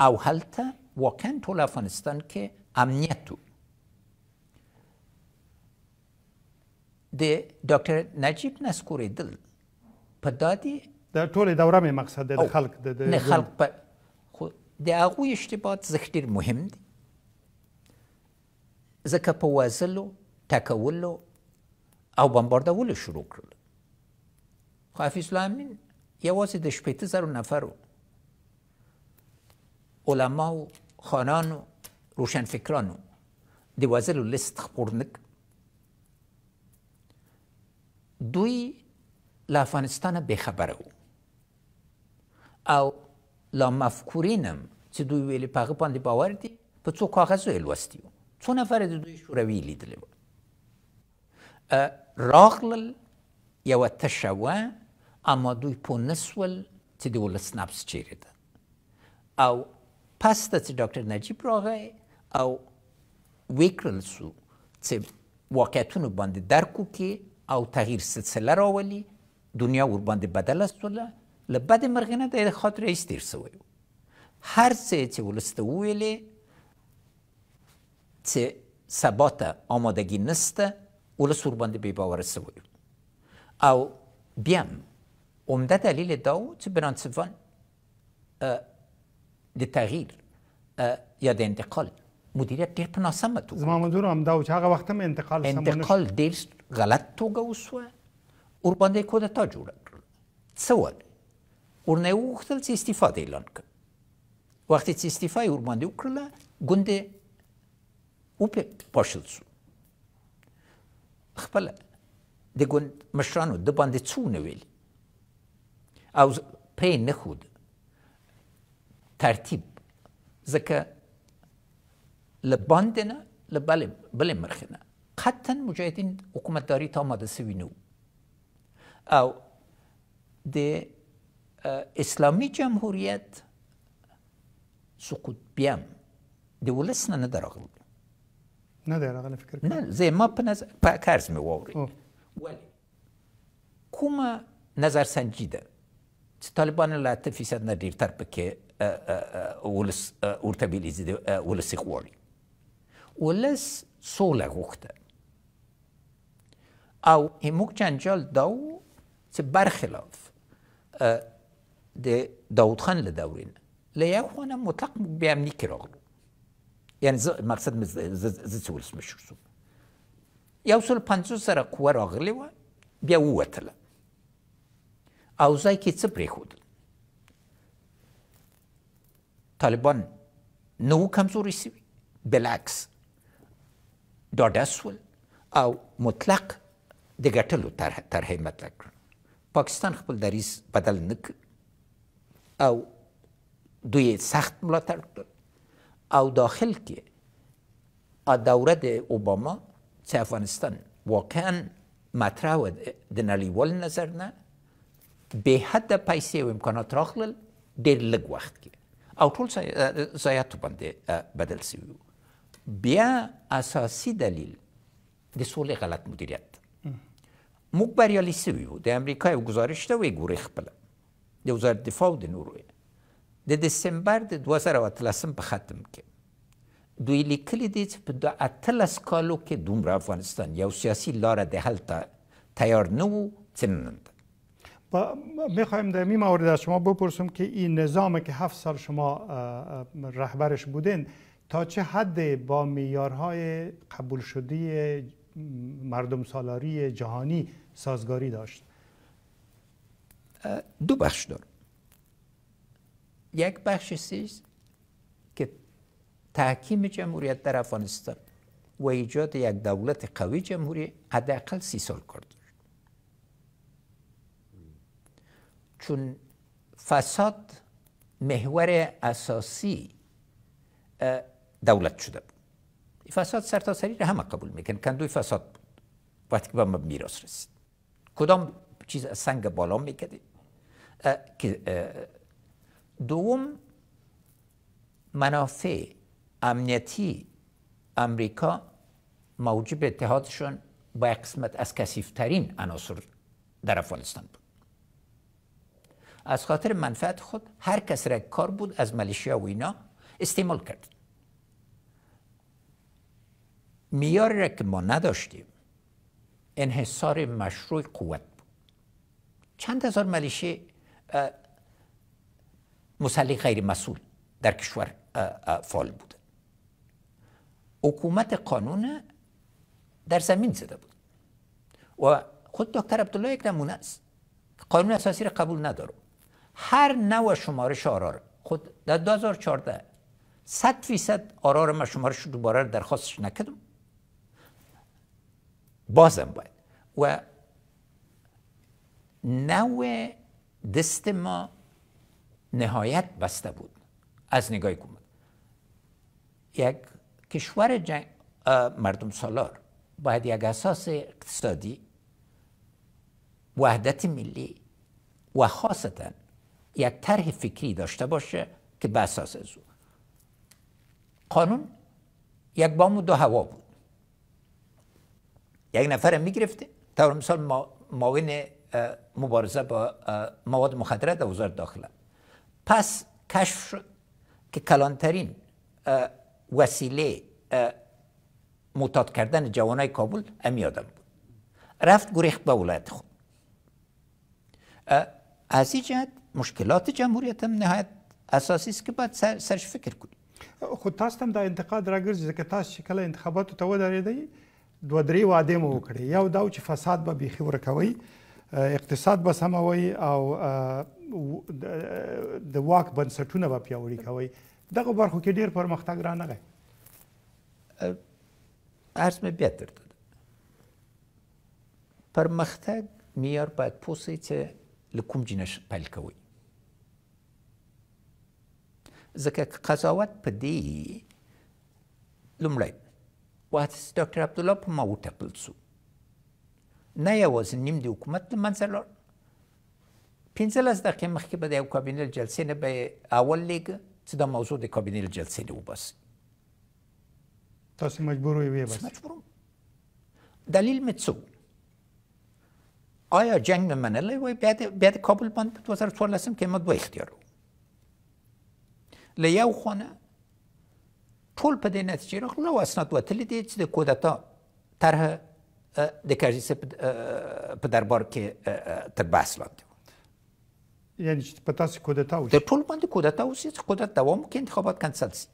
او هلته واقعا ټول افغانستان کې امنیت و د ډاکټر نجیب نسکوري دل په دادی د ټوله دوره مې مقصد د خلک د نه خلک په خو د هغه اشتباط زخ مهم دی ځکه په وازلو تکولو او بمباردولو شروع کړل خو حفیظ الله امین یوازې د شپېته زرو نفرو علماو خانانو روشنفکرانو د وزلو لست خپور نه دوی له افغانستانه به خبره وو او لا مفکورینم چې دوی ویلي په هغه باندې باور دي په څو کاغذو یې لوستي وو څو نفر د دوی شوروي لیدلی وو راغلل یوه تشه وه اما دوی پوه نه سول چې د ولس نبض چیرې ده او پس ته چې ډاکټر نجیب راغی او ویې کړل سو چې واقعیتونو باندې درک وکړي او تغییر سلسله راولي دنیا ور باندې بدله سوله له بدې مرغې نه د خاطر یې ستیر سوی هر څه چې ولس ته وویلې چې سبا ته آمادګي نسته ولس ور باندې بې باوره سوی او بیا عمده دلیل دا و چې بنانسفان د تغییر یا د انتقال مدیریت ډېر په ناسمه توګه زما منظور همدا و چې هغه وخت هم انتقال انتقال ډېر غلط توګه وسوه ور باندې کودتا جوړ کړل څه وکړ ورنه وغوښتل چې استعفا د اعلان کړ وخت چې استعفا یې ور باندې وکړله ګوندې وپې پاشل شو خپله د ګوند مشرانو د باندې څو نه ویل او پرې نه ښود ترتیب ځکه له باندې نه له بلې بلې مرخې نه قطعا مجاهدین حکومتداری ته آماده سوي نو او د اسلامی جمهوریت سقوط بیام د ولس نه نه درغل نه درغل فکر نه زه ما په نظر په کارز مې واوري ولی کومه نظر سنجی ده چې طالبان له 8% نه ډیر تر پکې ولس ورته بیل ولس غواړي ولس سوله غوښته او موږ جنجال دا چې برخلاف د داوود خان له دورې نه له یو خوا نه مطلق بیامني کې راغلو یعنې زه مقصد زه څه ولس مشر شوم یو سل پنځوس زره قوه راغلې وه بیا ووتله او ځای کې څه پرېښودل طالبان نه وو کمزوري سوي بالعکس ډاډه سول او مطلق د ګټلو طرح طرحې مطرح کړ پاکستان خپل دریز بدل نه او دوی سخت ملاتړ کړ او داخل کې ا دوره د اوباما چې افغانستان واقعا مطرح و د نړیوال نظر نه به حد پیسې او امکانات راخلل ډېر لږ وخت کې او ټول ځایاتو باندې بدل سوي بیا اساسی دلیل د سولې غلط مدیریت سوی و د امریکای گزارشته وی ګوري خپل بله. د وزارت دفاع د نورو د دسمبر د 2013 په ختم کې دوی لیکلي دي چې په د اتلس کالو کې دومره افغانستان یو سیاسي لاره د حل تا تیار نه و با میخوایم در این مورد از شما بپرسم که این نظام که هفت سال شما رهبرش بودین تا چه حد با میارهای قبول شدی مردم سالاری جهانی سازگاری داشت دو بخش دارم یک بخش سیست که تحکیم جمهوریت در افغانستان و ایجاد یک دولت قوی جمهوری حداقل سی سال کار چون فساد محور اساسی دولت شده بود فساد سرتاسری را همه قبول میکن کندوی فساد بود وقتی که ما میراث رسید کدام چیز سنگ بالا میکده دوم منافع امنیتی امریکا موجب اتحادشون با قسمت از کسیفترین عناصر در افغانستان بود از خاطر منفعت خود هر کس را کار بود از ملیشیا و اینا استعمال کرد میار را که ما نداشتیم انحصار مشروع قوت بود چند هزار ملیشه مسلح غیر مسئول در کشور فعال بود حکومت قانون در زمین زده بود و خود دکتر عبدالله یک نمونه است قانون اساسی را قبول نداره هر نوع شمارش آرار خود در 2014 صد فیصد آرار ما شمارش دوباره درخواستش نکردم بازم باید و نوع دست ما نهایت بسته بود از نگاه کمد یک کشور مردم سالار باید یک اساس اقتصادی وحدت ملی و خاصتا یک طرح فکری داشته باشه که به اساس از او قانون یک بام و دو هوا بود یک نفر میگرفته تا مثال ما مبارزه با مواد مخدره در وزارت داخله پس کشف شد که کلانترین وسیله متاد کردن جوانای کابل امی آدم بود رفت گریخت به ولایت خود از این جهت مشکلات جمهوریت هم نهایت اساسی است که باید سرش فکر کنیم خود خب تاستم هم دا انتقاد را که که تاست شکل انتخاباتو داریده ودرېدئ دوه درې واده مو وکړي یو دا چې فساد به بیخي ورکوي اقتصاد به سموي او د واک بنسټونه به پیاوړي کوي دغه برخو کې ډیر پرمختګ را نغی عرض می بهتر داد پرمختګ میار باید پوسی چې لکوم جنش پیل کوي ځکه قضاوت په دې لومړی وهڅې چې ډاکټر عبدالله په ما وټپل سو نه یوازې نیم د حکومت له منځه لاړ پنځلس دقیقې مخکې به د یو کابینې جلسې نه به اول لیږه چې دا موضوع د کابینې جلسې نه وباسي تاسو مجبور وي بس مجبور دلیل مې څه آیا جنگ مې منلی وای بیا بیا د کابل باندې په 2014 کې ما دوه اختیار و له یو خونه ټول په دې نتیجې راغلل او اسناد وتلي دي چې د کودتا طرح د کاجیسه په دربار کې تر بحث لاندې یعنی چې په تاسو کودتا وشي د ټول باندې کودتا وشي چې کودتا دوام وکړي انتخابات کنسل شي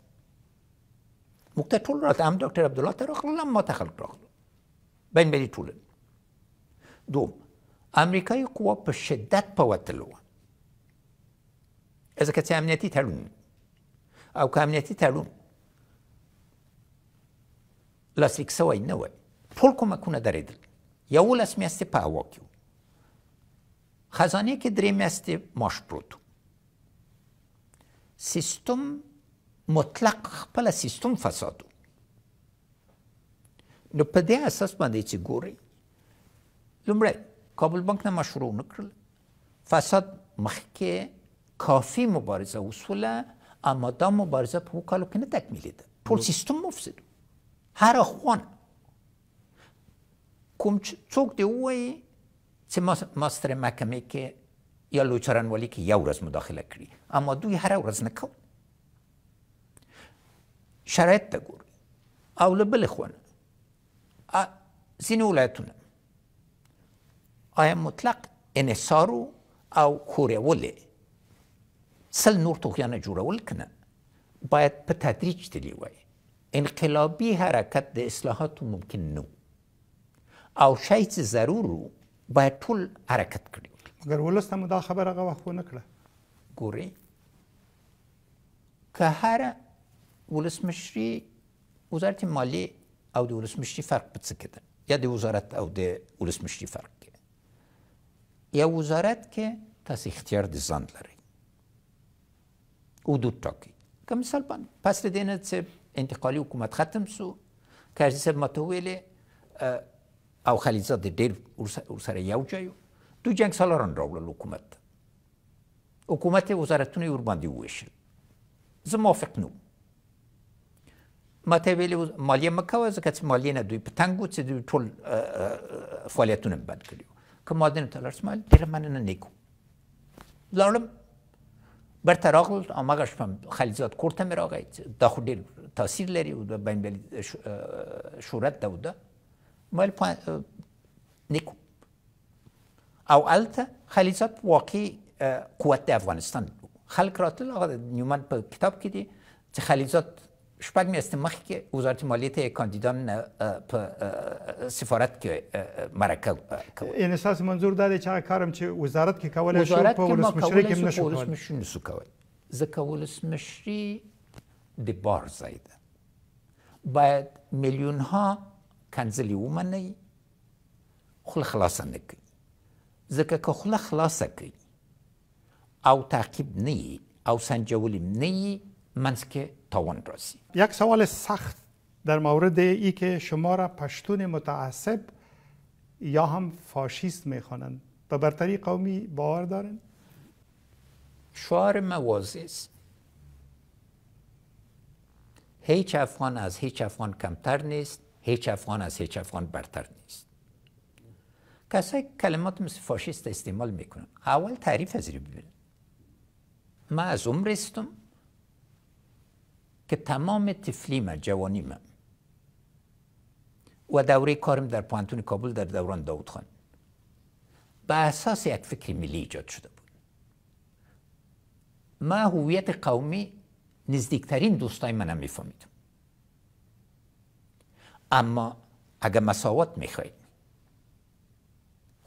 موږ ته ټول راته هم ډاکټر عبدالله ته راغلل هم ما ته خلک راغلل بین بری ټول دوم امریکای قوا په شدت په وتلو ځکه چې امنیتی تړون او که امنیتي تړون لا سوی نه وای کمکونه مکونه درېدل یولس میاشتې په هوا کې و خزانه کې درې میاشتې ماش پروت سیستم مطلق خپل سیستم فساد نو په دې اساس باندې چې ګوري لومړی کابل بانک نه مشروع نکړل فساد مخکې کافی مبارزه وصوله اما دا مبارزه په وکالو کې نه تکمیلېده ټول سیستم مفسد Harahon. Cum څوک دی وایي چې ما ماستر محکمې کې یا لوچارن والی کې یو ورځ مداخله کړي اما دوی هر ورځ نه کوي شرایط ته ګوري او له بلې خوا ځینې ولایتونه آیا مطلق انحصار او ښورولې سل نور توغیانه جوړول کنه باید په تدریج تللی وای انقلابی حرکت د اصلاحاتو ممکن نه او شی چې ضرور باید ټول حرکت کړي مګر ولس ته مو دا خبره هغه وخت ونه کړه ګورئ که هره ولسمشري وزارت مالیه او د ولسمشري فرق په څه کې یا د وزارت او د ولسمشري فرق کې یا وزارت کې تاسو اختیار د ځان لرئ او دوت ټاکي که مثال باندې پس د دې نه انتقالی حکومت ختم سو که صاحب صاحب ماته ویلې او خلیلزاد ډېر ورسره یو ځای دو جنگ سالاران راوړل حکومت حکومت وزارتونه یې ورباندې وویشل زه موافق نه ماته ویلې مالیه از ځکه چې مالیه نه دوی په تنګ وو چې دوی ټول فعالیتونه بند کړي که معادنو ته لاړ شم ډېره مننه نه کوم لاړم بیرته راغلل هماغه شپه خلیلزاد کور ته مې راغی دا خو ډېر تاثیر لري او د بینالمللي شهرت ده ولی نیکو او الته خلیجات واقعي قوت افغانستان خلک راتل هغه نیومن په کتاب کې دي چې خلیجات شپږ میاشتې مخکې وزارت مالیه ته کاندیدان په سفارت کې مرکه کول یعنی اساس منظور دا دی چې هغه کارم چې وزارت کې کولای شو په ولسمشری کې نشو کول ځکه ولسمشری بار borzaida. باید میلیون ها کنزلی اومنه خله خلاصه نه کوی که خوله خلاصه کوی او تعقیب نه او سنجولی نه منځ که تاوان یک سوال سخت در مورد ای که شما را پشتون متعصب یا هم فاشیست میخوانند به برتری قومی باور دارن؟ شعار ما است هیچ افغان از هیچ افغان کمتر نیست هیچ افغان از هیچ افغان برتر نیست کسای کلمات مثل فاشیست استعمال میکنن اول تعریف از ببین ما از عمر استم که تمام جوانی جوانیم و دوره کارم در پانتون کابل در دوران داود خان به اساس یک فکر ملی ایجاد شده بود ما هویت قومی نزدیکترین دوستای منم میفهمید اما اگه مساوات میخواید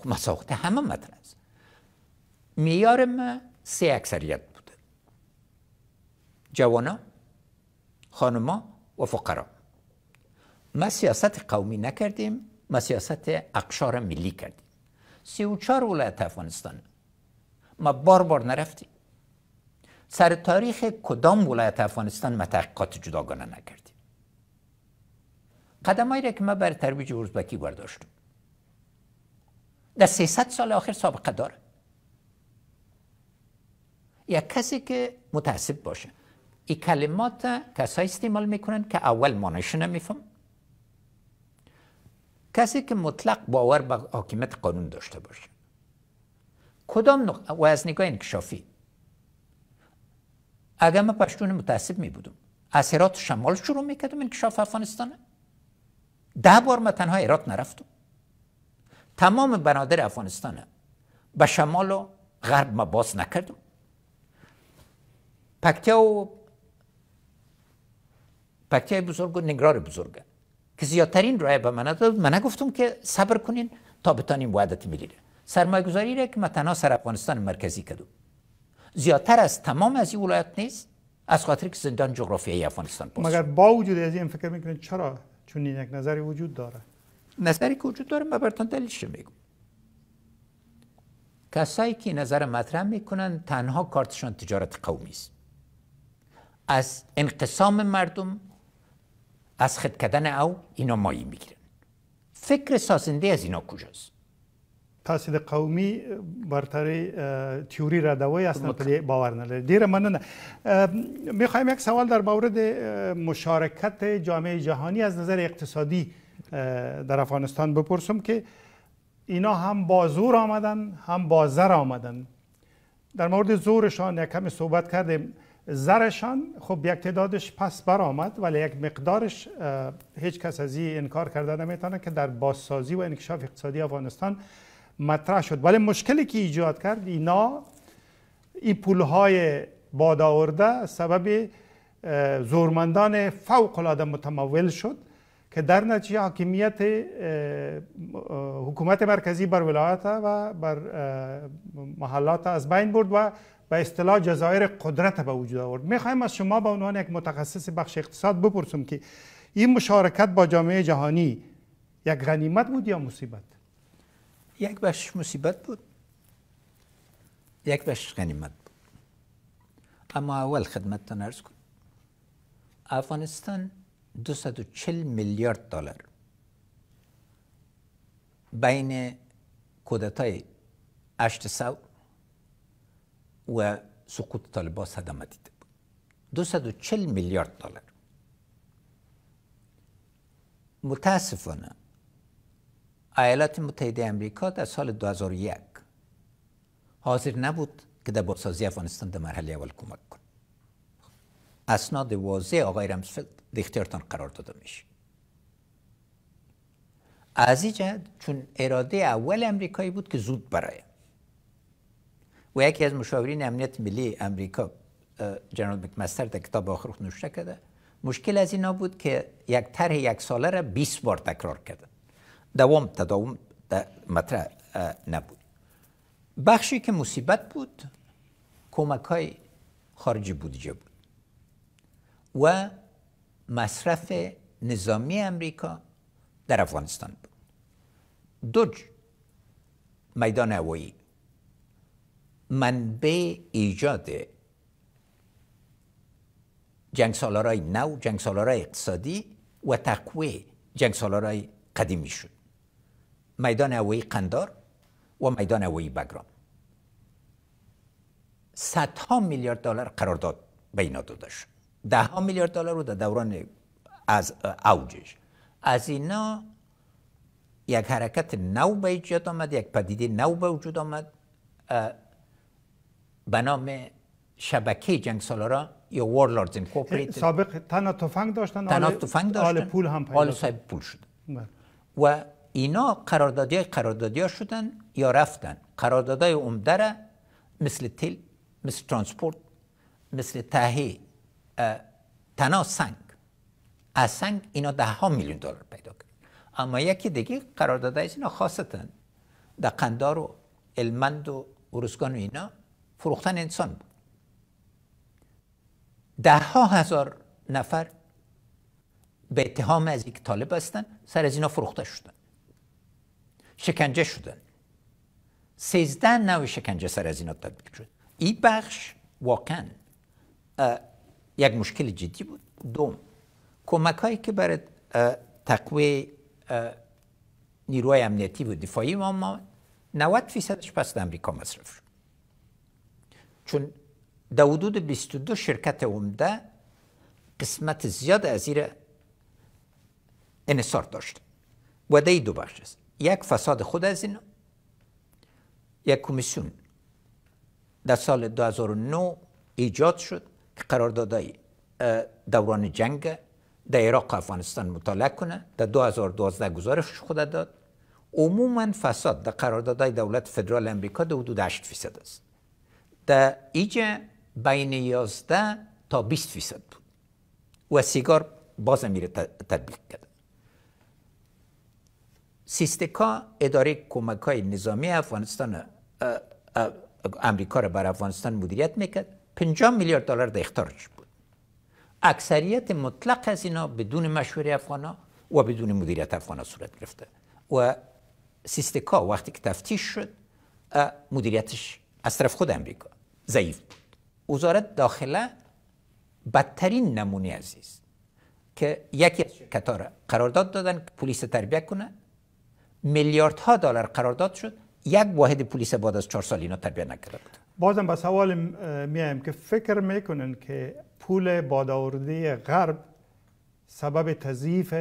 مساوات همه مطرح است میار ما سه اکثریت بوده. جوانا خانما و فقرا ما سیاست قومی نکردیم ما سیاست اقشار ملی کردیم سی و چار ولایت افغانستان ما بار بار نرفتیم سر تاریخ کدام ولایت افغانستان ما تحقیقات جداگانه نکردیم قدم را که ما بر ترویج اوزبکی برداشتم در 300 سال آخر سابقه داره یک کسی که متاسب باشه این کلمات کسایی استعمال میکنن که اول مانش نمیفهم کسی که مطلق باور به حاکمیت قانون داشته باشه کدام و از نگاه انکشافی اگر من پشتون متاسب می بودم از هرات شمال شروع میکردم انکشاف افغانستان ده بار من تنها هرات نرفتم تمام بنادر افغانستان به شمال و غرب ما باز نکردم پکتیا و پکتیا بزرگ و نگرار بزرگ که زیادترین رای به من داد من گفتم که صبر کنین تا بتانیم وعدت ملی سرمایه گذاری را که من تنها سر افغانستان مرکزی کردم زیادتر از تمام از این ولایت نیست از خاطر که زندان جغرافیایی افغانستان باشه مگر با وجود از این فکر میکنید چرا چون یک نظری وجود داره نظری که وجود داره من براتون دلیلش میگم کسایی که نظر مطرح میکنن تنها کارتشان تجارت قومی است از انقسام مردم از خدکدن کردن او اینا مایی میگیرن فکر سازنده از اینا کجاست تاسو د قومی برتری تیوری را دوی اصلا په باور نه لري ډیره میخوایم یک سوال در مورد مشارکت جامعه جهانی از نظر اقتصادی در افغانستان بپرسم که اینا هم با زور آمدن هم با زر آمدن در مورد زورشان یک کم صحبت کردیم زرشان خب یک تعدادش پس بر آمد ولی یک مقدارش هیچ کس از این انکار کرده نمیتونه که در بازسازی و انکشاف اقتصادی افغانستان مطرح شد ولی مشکلی که ایجاد کرد اینا این پولهای های سبب زورمندان فوق العاده متمول شد که در نتیجه حاکمیت حکومت مرکزی بر ولایت و بر محلات از بین برد و به اصطلاح جزایر قدرت به وجود آورد میخوایم از شما به عنوان یک متخصص بخش اقتصاد بپرسم که این مشارکت با جامعه جهانی یک غنیمت بود یا مصیبت یک بخش مصیبت بود یک بخش غنیمت بود اما اول خدمتتان ارز کن افغانستان 240 میلیارد دلار بین کودتای 800 و سقوط طالبا صدمه دیده بود 240 میلیارد دلار متاسفانه ایالات متحده امریکا در سال 2001 حاضر نبود که در بازسازی افغانستان در مرحله اول کمک کن اسناد واضح آقای رمزفلد در قرار داده میشه از چون اراده اول امریکایی بود که زود برای و یکی از مشاورین امنیت ملی امریکا جنرال مکمستر در کتاب آخر نوشته کرده مشکل از اینا بود که یک طرح یک ساله را 20 بار تکرار کرده دوام تداوم در مطرح نبود بخشی که مصیبت بود کمک های خارجی بودجه بود و مصرف نظامی امریکا در افغانستان بود دو میدان هوایی منبع ایجاد جنگ سالارای نو جنگ سالارای اقتصادی و تقوی جنگ سالارای قدیمی شد میدان هوایی قندار و میدان هوایی بگرام صدها میلیارد دلار قرارداد بین داده شد ده ها میلیارد دلار رو در دوران از اوجش از اینا یک حرکت نو به ایجاد آمد یک پدیده نو به وجود آمد به نام شبکه جنگ سالارا یا وارلاردز کوپریت سابق تنها توفنگ داشتن تنها توفنگ داشتن آل پول هم پیدا آل صاحب پول شد بله. و اینا قراردادی های قراردادی ها شدن یا رفتن قراردادهای عمده را مثل تل، مثل ترانسپورت مثل تهی تنها سنگ از سنگ اینا ده ها میلیون دلار پیدا کرد اما یکی دیگه های اینا خاصتن در قندار و المند و اروزگان و اینا فروختن انسان بود ده ها هزار نفر به اتهام از یک طالب هستن سر از اینا فروخته شدن شکنجه شدن سیزده نوع شکنجه سر از این تطبیق شد این بخش واقعا یک مشکل جدی بود دوم کمک هایی که برای تقوی نیروهای امنیتی و دفاعی ما ما 90 فیصدش پس امریکا مصرف شد چون در حدود 22 شرکت عمده قسمت زیاد از این انصار داشت و دو بخش است یک فساد خود از این یک کمیسیون در سال 2009 ایجاد شد که قراردادهای دوران جنگ در عراق و افغانستان مطالعه کنه در 2012 گزارش خود داد عموما فساد در قراردادهای دولت فدرال امریکا در حدود 8 فیصد است در ایج بین 11 تا 20 فیصد بود و سیگار باز میره تطبیق کرد سیستکا اداره کمک های نظامی افغانستان امریکا را بر افغانستان مدیریت میکرد 50 میلیارد دلار در اختیارش بود اکثریت مطلق از اینا بدون مشوره افغانا و بدون مدیریت افغانا صورت گرفته و سیستکا وقتی که تفتیش شد مدیریتش از طرف خود امریکا ضعیف بود وزارت داخله بدترین نمونه عزیز که یکی از شرکت‌ها قرارداد دادن که پلیس تربیت کنه میلیاردها دلار قرارداد شد یک واحد پلیس بعد از چهار سال اینا تربیت نکرده بود بازم به سوال میایم که فکر میکنن که پول بادآوردی غرب سبب تضعیف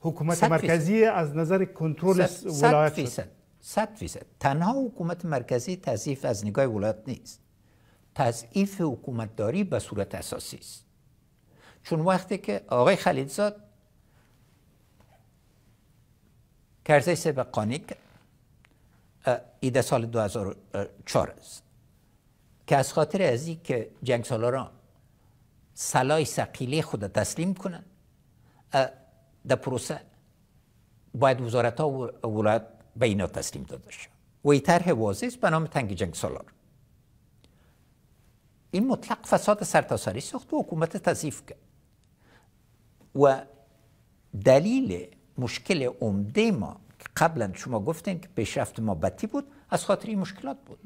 حکومت مرکزی از نظر کنترل ولایت فیصد. فیصد تنها حکومت مرکزی تضعیف از نگاه ولایت نیست تضعیف حکومتداری به صورت اساسی است چون وقتی که آقای خلیدزاد کرزیس قانیک ایده سال 2004 است که از خاطر از این که جنگ سالاران سلای سقیله خود تسلیم کنند در پروسه باید وزارت ها و ولایت به اینا تسلیم داده شد و این طرح واضح است به نام تنگ جنگ سالار این مطلق فساد سرتاسری ساخت و حکومت تضیف کرد و دلیل مشکل عمده ما قبلا شما گفتین که پیشرفت ما بتی بود از خاطر این مشکلات بود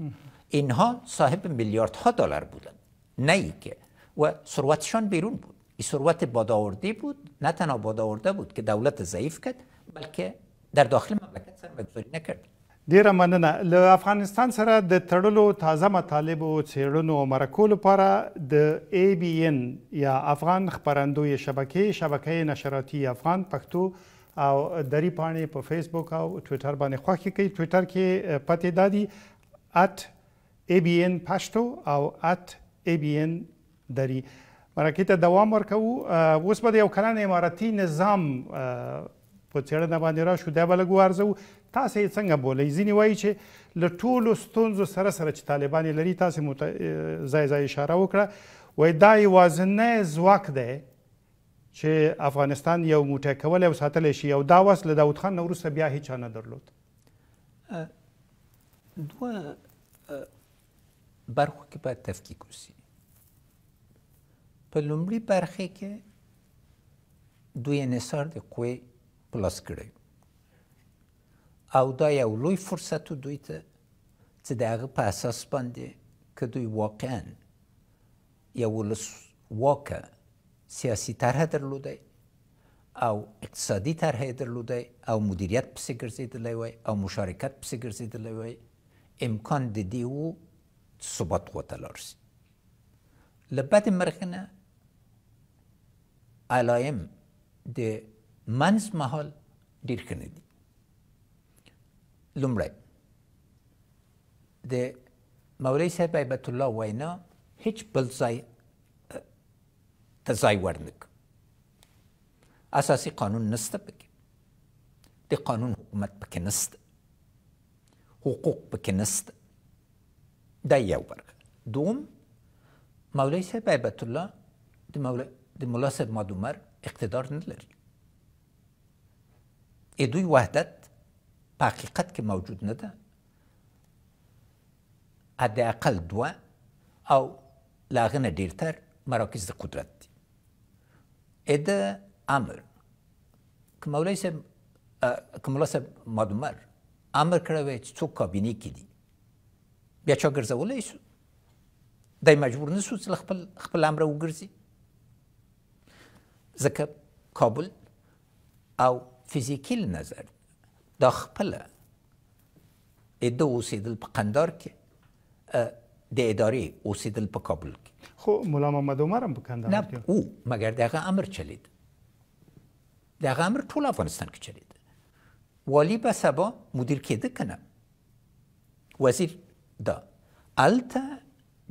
اینها صاحب میلیاردها دلار بودن نه که و ثروتشان بیرون بود این ثروت بادآورده بود نه تنها بادآورده بود که دولت ضعیف کرد بلکه در داخل مملکت سرمایه‌گذاری نکرد ډیره مننه له افغانستان سره د تړلو تازه مطالب او چیرونو مرکو لپاره د ای بی ان یا افغان خبرندوی شبکې شبکې نشراتی افغان پښتو او دري پاڼې په فیسبوک او ټوئیټر باندې خوښې کوي ټوئیټر کې پته دادي ات abn پښتو او ات abn دري مرکې ته دوام ورکوو اوس به د یو کلن اماراتي نظام په څېړنه باندې راشو دا به لږ وارزوو تاسو یې څنګه بولئ ځینې وایي چې له ټولو ستونزو سره سره چې طالبان یې لري تاسې مت... ځای ځای اشاره وکړه وایي دا یوازینی ځواک دی چې افغانستان یو موټی کول او ساتل شي او دا وس له داوود خان وروسته بیا هیڅ نه درلود دوه برخو کې باید تفکیک وسی په لومړي برخه کې دوی انصار د قوی پلاس کړی او دا یو لوی فرصت دوی ته چې د هغه په اساس باندې که دوی واقعا یو ولس واکه سیاسي طرح درلوده او اقتصادي طرح درلوده او مدیریت پسې ګرځېدلی وای او مشارکت پسې ګرځېدلی وای امکان د دې و ثبات خواته لاړ سي له بدې مرغې نه علایم د منځ مهال ډېر ښه نه دي لومړی د مولوي صاحب هیبت الله وینا هیڅ بل ځای ته ځای ورنک اساسي قانون نسته پکې د قانون حکومت پکې نسته حقوق پکې نسته دا یو برخه دوم مولوی صاحب هیبت الله د مولا د مولا صاحب مادومر اقتدار نه لري ا دوی وحدت په حقیقت کې موجود نه ده حداقل دوه او لاغنه ډیرتر مراکز د قدرت اده امر که مولای صاحب که مولا صاحب مادومر امر کړی وی چې څوک کابینې کې دي بیا چا ګرځولی شو دی مجبور نه شو چې خپل خپل امر وګرځي ځکه کابل او فزیکی نظر دا خپله اده اوسېدل په قندار کې د ادارې اوسیدل په کابل کې خو مولا محمد عمر هم په کندهار نه او مګر دغه امر چلید دغه امر ټول افغانستان کې چلید والی به سبا مدیر کېده کنه وزیر دا الته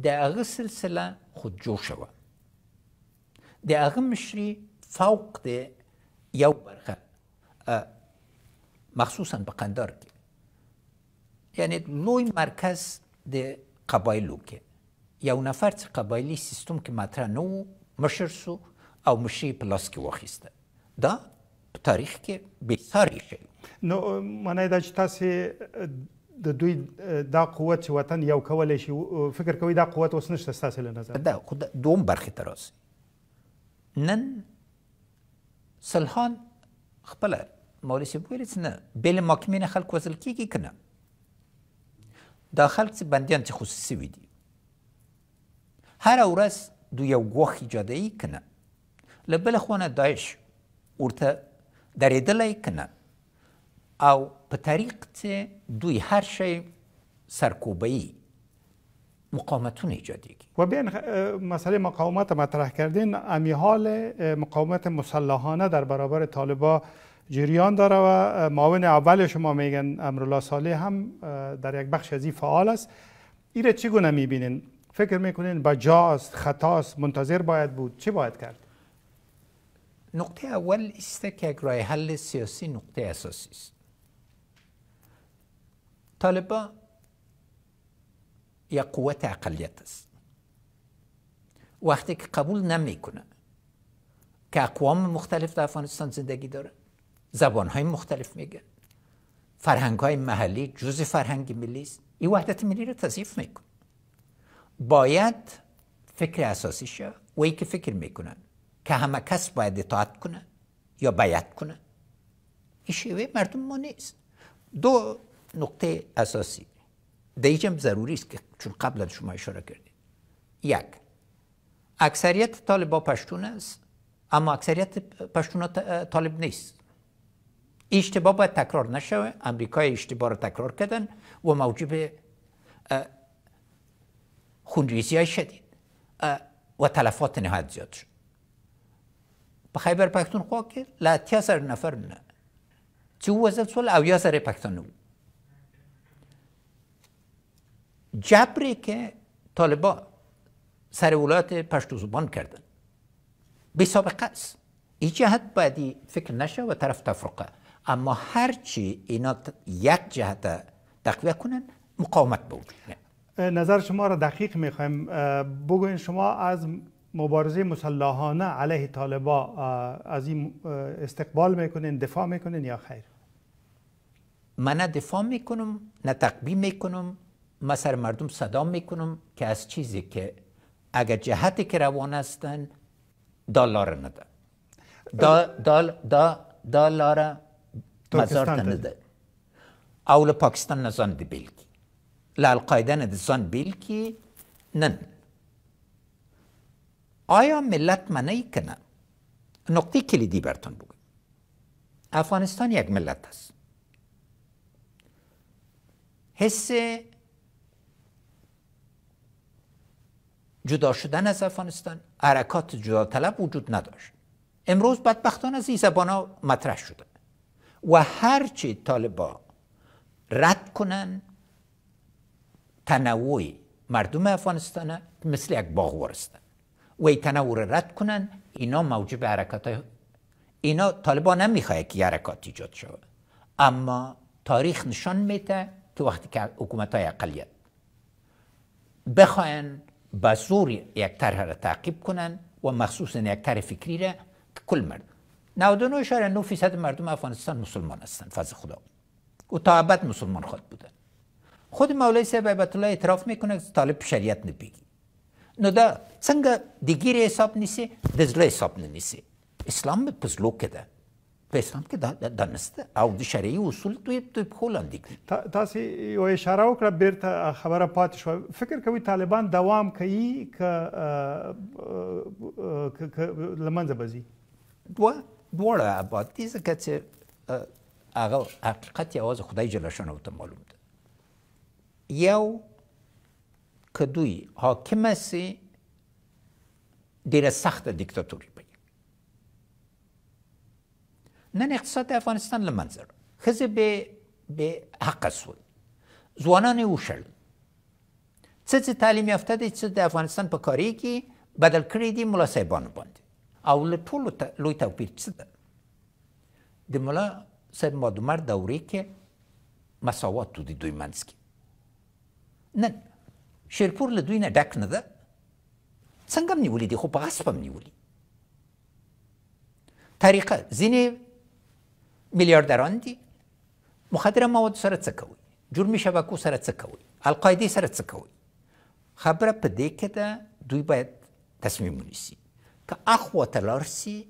دغه سلسله خود جوړ شوه دغه مشري فوق د یو برخه مخصوصا په قندار کې یعنی لوی مرکز د قبایلو کې یو نفر چې قبایلی سیستم کې مطرح نه و مشر سو او مشري په لاس کې واخیسته دا په تاریخ کې بې ساری شی نو معنی دا چې تاسو د دوی دا قوت چې وطن یو کولای شي فکر کوي دا قوت اوس نشته ستاسو له نظر دا خود دوم برخې ته راځي نن سلحان خپل مولوی سیب ویل نه بل محکمې خلک وزل کیږي کنه دا خلک چې بندیان چې خصوصي سوي دي دوی یو گوخ ایجاده یی کنه. نه له بله دایش ورته او په طریق دوی هر شی سرکوبهیی مقاومتون ایجادیگی و بین مسئله مقاومت مطرح کردین امی حال مقاومت مسلحانه در برابر طالبا جریان داره و معاون اول شما میگن امرولا صالح هم در یک بخش از این فعال است این را چگونه میبینین فکر میکنین بجاست خطاست منتظر باید بود چه باید کرد نقطه اول است که یک رای حل سیاسی نقطه اساسی است طالبا یا قوت اقلیت است وقتی که قبول نمیکنه که اقوام مختلف در افغانستان زندگی داره زبان های مختلف میگه های محلی جز فرهنگ ملی است این وحدت ملی رو تضیف میکن باید فکر اساسی شد و که فکر میکنن که همه کس باید اطاعت کنه یا باید کنه این شیوه مردم ما نیست دو نقطه اساسی دیجم ضروری است که چون قبلا شما اشاره کردید یک اکثریت طالب با پشتون است اما اکثریت پشتون طالب نیست اشتباه باید تکرار نشه امریکای اشتباه رو تکرار کردن و موجب خونریزی های شدید و تلفات نهایت زیاد شد به خیبر پختونخوا خواه که لاتی هزار نفر نه او وزد سوال او زره پکتون وو جبری که طالبا سر ولایت پشتو زبان کردن بی سابقه است این جهت بعدی فکر نشه و طرف تفرقه اما هرچی اینا یک جهت تقویه کنن مقاومت بود نظر شما را دقیق میخوایم بگوین شما از مبارزه مسلحانه علیه طالبا از این استقبال میکنین دفاع میکنین یا خیر من نه دفاع میکنم نه تقبیه میکنم من سر مردم صدا میکنم که از چیزی که اگر جهتی که روان هستن دلار نده دا دال دلار مزار ته نه پاکستان نه ځان دی بیل کی له القاعده نه بیل نن آیا ملت که نه نقطه کلیدی برتون بود. افغانستان یک ملت هست حس جدا شدن از افغانستان عرکات جدا طلب وجود نداشت امروز بدبختان از این زبان ها مطرح شده و هرچی طالبا رد کنن تنوع مردم افغانستان مثل یک باغ ورستن و این تنوع رد کنن اینا موجب حرکات های اینا طالبا نمیخواه که حرکات ایجاد شود اما تاریخ نشان میده که وقتی که حکومت های اقلیت بخواین به زور یک طرح را تعقیب کنن و مخصوصا یک طرح فکری را که کل مردم 99.9 فیصد مردم افغانستان مسلمان هستند فضل خدا و تا ابد مسلمان خود بودن خود مولای صاحب عبت الله اعتراف میکنه که طالب شریعت نبیگی نو دا څنګه د ګیرې حساب نیسی د زړه حساب نه نیسی اسلام په پسلو کې ده په اسلام کې دا د نسته او د شرعي اصول دوی په خولاندې تاسو یو اشاره وکړه بیرته خبره پاتې شو فکر کوي طالبان دوام کوي ک لمنځه بزي دوه دواړه اباد دي ځکه هغه خدای جل شانه ته معلوم ده یو که دوی حاکم سي ډیره سخته دیکتاتوري نن اقتصاد افغانستان له منځه ښځې به به حق سول ځوانان یې وشل څه چې تعلیم یافته دی څه د افغانستان په کاري کې بدل کړي دي ملا صاحبانو او له ټولو لوی توپیر څه ده د ملا صاحب مادومر دورې کې مساوات و د دوی منځ کې نن شیرپور له دوی نه ډک نه ده څنګه هم نیولي دي خو په غصب هم نیولي طریقه ځینې میلیاردران دي مخدره مواد سره څه کوي جرمي شبکو سره څه کوي القاعده سره څه کوي خبره په دې کې ده دوی باید تصمیم ونیسي که اخوا تلار سي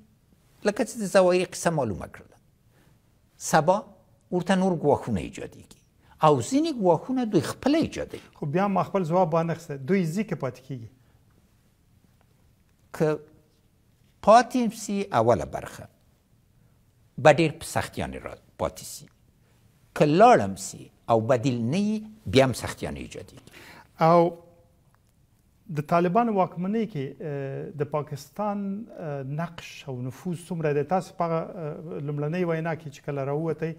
لکه چې د زوایي قصه معلومه کړله سبا ورته نور ګواښونه ایجادېږي او ځینې ګواښونه دوی خپله ایجادوي خو بیا ما خپل ځواب وانخیسته دوی ځي کې پاتې کیږي که پاتې سي اوله برخه به ډېر په سختیانې را پاتې سي که لاړم سي او بدیل نه بیا هم سختیانې ایجادېږي او د طالبانو واکمنۍ کې د پاکستان نقش او نفوذ څومره د تاسو په لمړنۍ وینا کې چې کله راووتې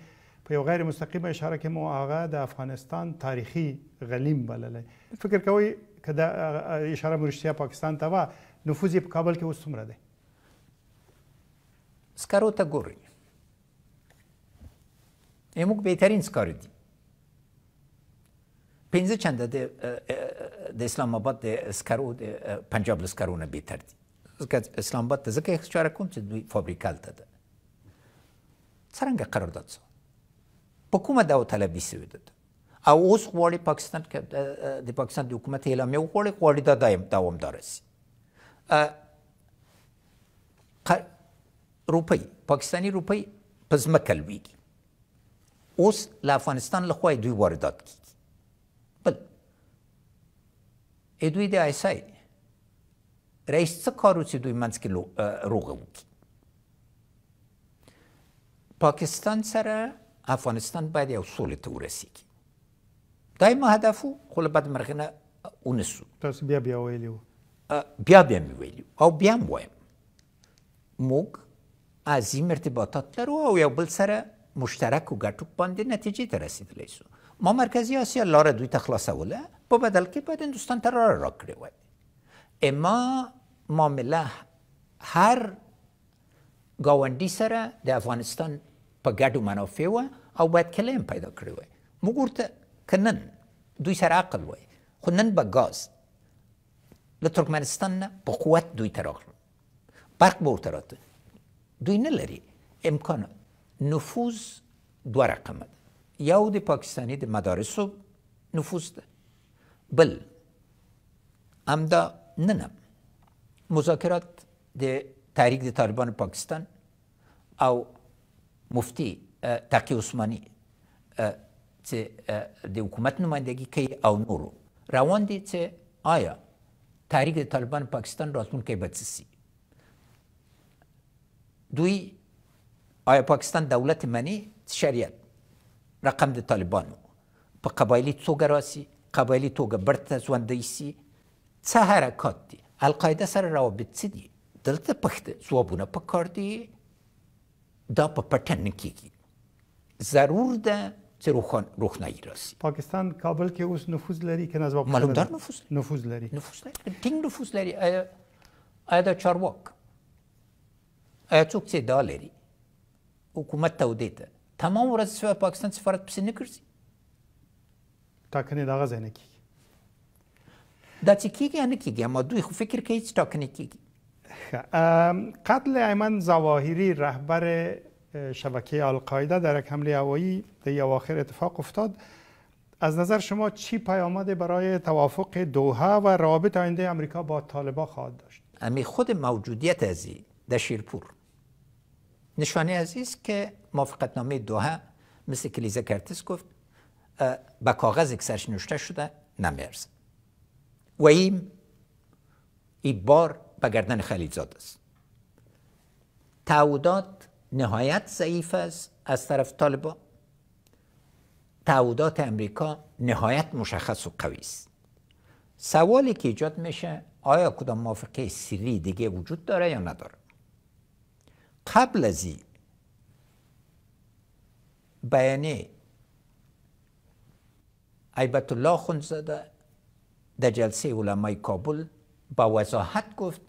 په یو غیر مستقیمه اشاره کې مو هغه د افغانستان تاریخي غلیم بللې فکر کوي کدا اشاره مرشتیا پاکستان ته وا نفوذ په کابل کې اوس څومره دی سکارو ته ګوري موږ بهترین سکارو دي پنځه چنده د د اسلام آباد د اسکرو د پنجاب لسکرو نه بهتر دي ځکه اسلام آباد ته ځکه اخچار کوم چې دوی فابریکال ته ده څنګه قرارداد سو په کومه دو طلبي سوی ده او اوس غواړي پاکستان کې د پاکستان د حکومت اعلامیه غواړي غواړي دا دایم دوامدار شي روپی پاکستانی روپی په ځمکه لویږي اوس له افغانستان له خوا دوی واردات کی Edui de سای، رئیس کارو caruții dui روغه rugăuți. پاکستان سره افغانستان باید یو سولې ته ورسیږي دایمه هدف خو له بد نه ونسو تاسو بیا بیا ویلي بیا بیا مې ویلي او بیا هم وایم موږ عظیم ارتباطات لرو او یو بل سره مشترک و ګټو باندې نتیجه ته رسیدلی ما مرکزی اسیا لاره دوی ته خلاصوله په بدل کې باید هندوستان ته را راکړې وای اما معامله هر گاونډي سره د افغانستان په ګډو منافع و او باید کلم پیدا کړی وای موږ ورته کنن دوی سره عقل وای خو نن به ګاز له ترکمنستان نه په قوت دوی ته راغلل برق به ورته راته دوی نه لري امکان نفوذ دوه رقمه ده یو د پاکستانی د مدارسو نفوذ ده بل امدا نن مذاکرات د تحریک د طالبان پاکستان او مفتی تقی عثماني چې د حکومت نمائندګي کوي او نورو روان دي چې آیا تحریک د طالبان پاکستان راتلونکی به څه سي دوی آیا پاکستان دولت منی شریعت رقم د طالبانو په قبایلی څوګه راسي قبایلی توګه برته ژوندی سي څه حرکات دي القاعده سره روابط څه دي دلته پخته ځوابونه پکار دي دا په پټن کېږي ضرور ده چې روښان روښنایي راسي پاکستان کابل کې اوس نفوذ لري کنه ځواب معلومدار نفوذ نفوذ لري نفوذ لري ټینګ نفوذ لري آیا دا چارواک آیا څوک چې دا لري حکومت ته ودیته تمام ورځ پاکستان سفارت پسې نه ګرځي کی کی zenekî. دەچکیگە نکیگە ما دوی فکر کی کیگی خب، قتل ایمن زواهیری رهبر شبکه القاعده در یک حمله هوایی در اواخر اتفاق افتاد از نظر شما چی پیامد برای توافق دوها و رابط آینده امریکا با طالبا خواهد داشت امی خود موجودیت ازی در شیرپور نشانه عزیز که موافقتنامه دوها مثل کلیزه کرتس گفت به کاغذ سرش نوشته شده نمیارزه و این این بار به گردن خلیلزاد است تعودات نهایت ضعیف است از طرف طالبا تعودات امریکا نهایت مشخص و قوی است سوالی که ایجاد میشه آیا کدام موافقه سری دیگه وجود داره یا نداره قبل از این بیانیه ایبت الله خونزاده در جلسه علمای کابل با وضاحت گفت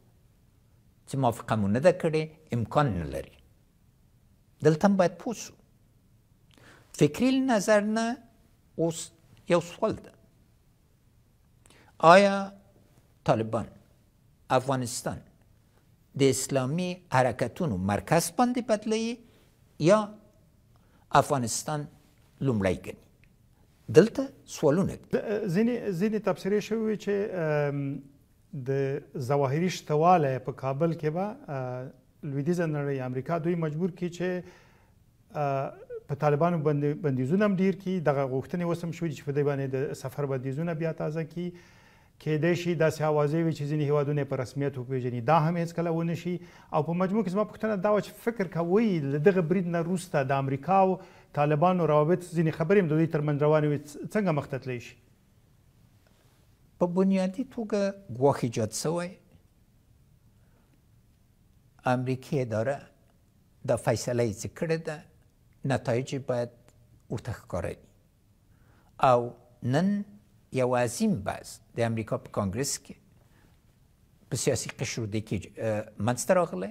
چې موافقه مو نه ده کړې امکان نه لري دلته هم باید پوه شو فکري نظر نه اوس یو سوال ده آیا طالبان افغانستان د اسلامي حرکتونو مرکز باندې بدلی یا افغانستان لومړی ګڼي دلته سوالونه ځینې ځینې تبصره شوې چې د ظواهري شتواله په کابل کې به لویدیز نړۍ امریکا دوی مجبور کی چې په طالبانو باندې بندیزونه ډیر کی دغه غوښتنې وسم شوې چې په دې باندې د سفر بندیزونه بیا تازه کی کې د شي داسې اوازې وي چې ځینې هیوادونه په رسمیت وپیژني دا هم هیڅ کله ونه شي او په مجموع کې زما پوښتنه دا و چې فکر کوي له دغه برید نه وروسته د امریکا او طالبانو روابط ځینې خبرې هم د دوی ترمنځ روانې وي څنګه مختتلی شي په بنیادي توګه ګواښ ایجاد سوی امریکایي اداره د فیصله یې کړې ده نتایج باید ورته ښکاري او نن عظیم بعض د امریکا په کانګرس که په سیاسي قشرو د کې منځته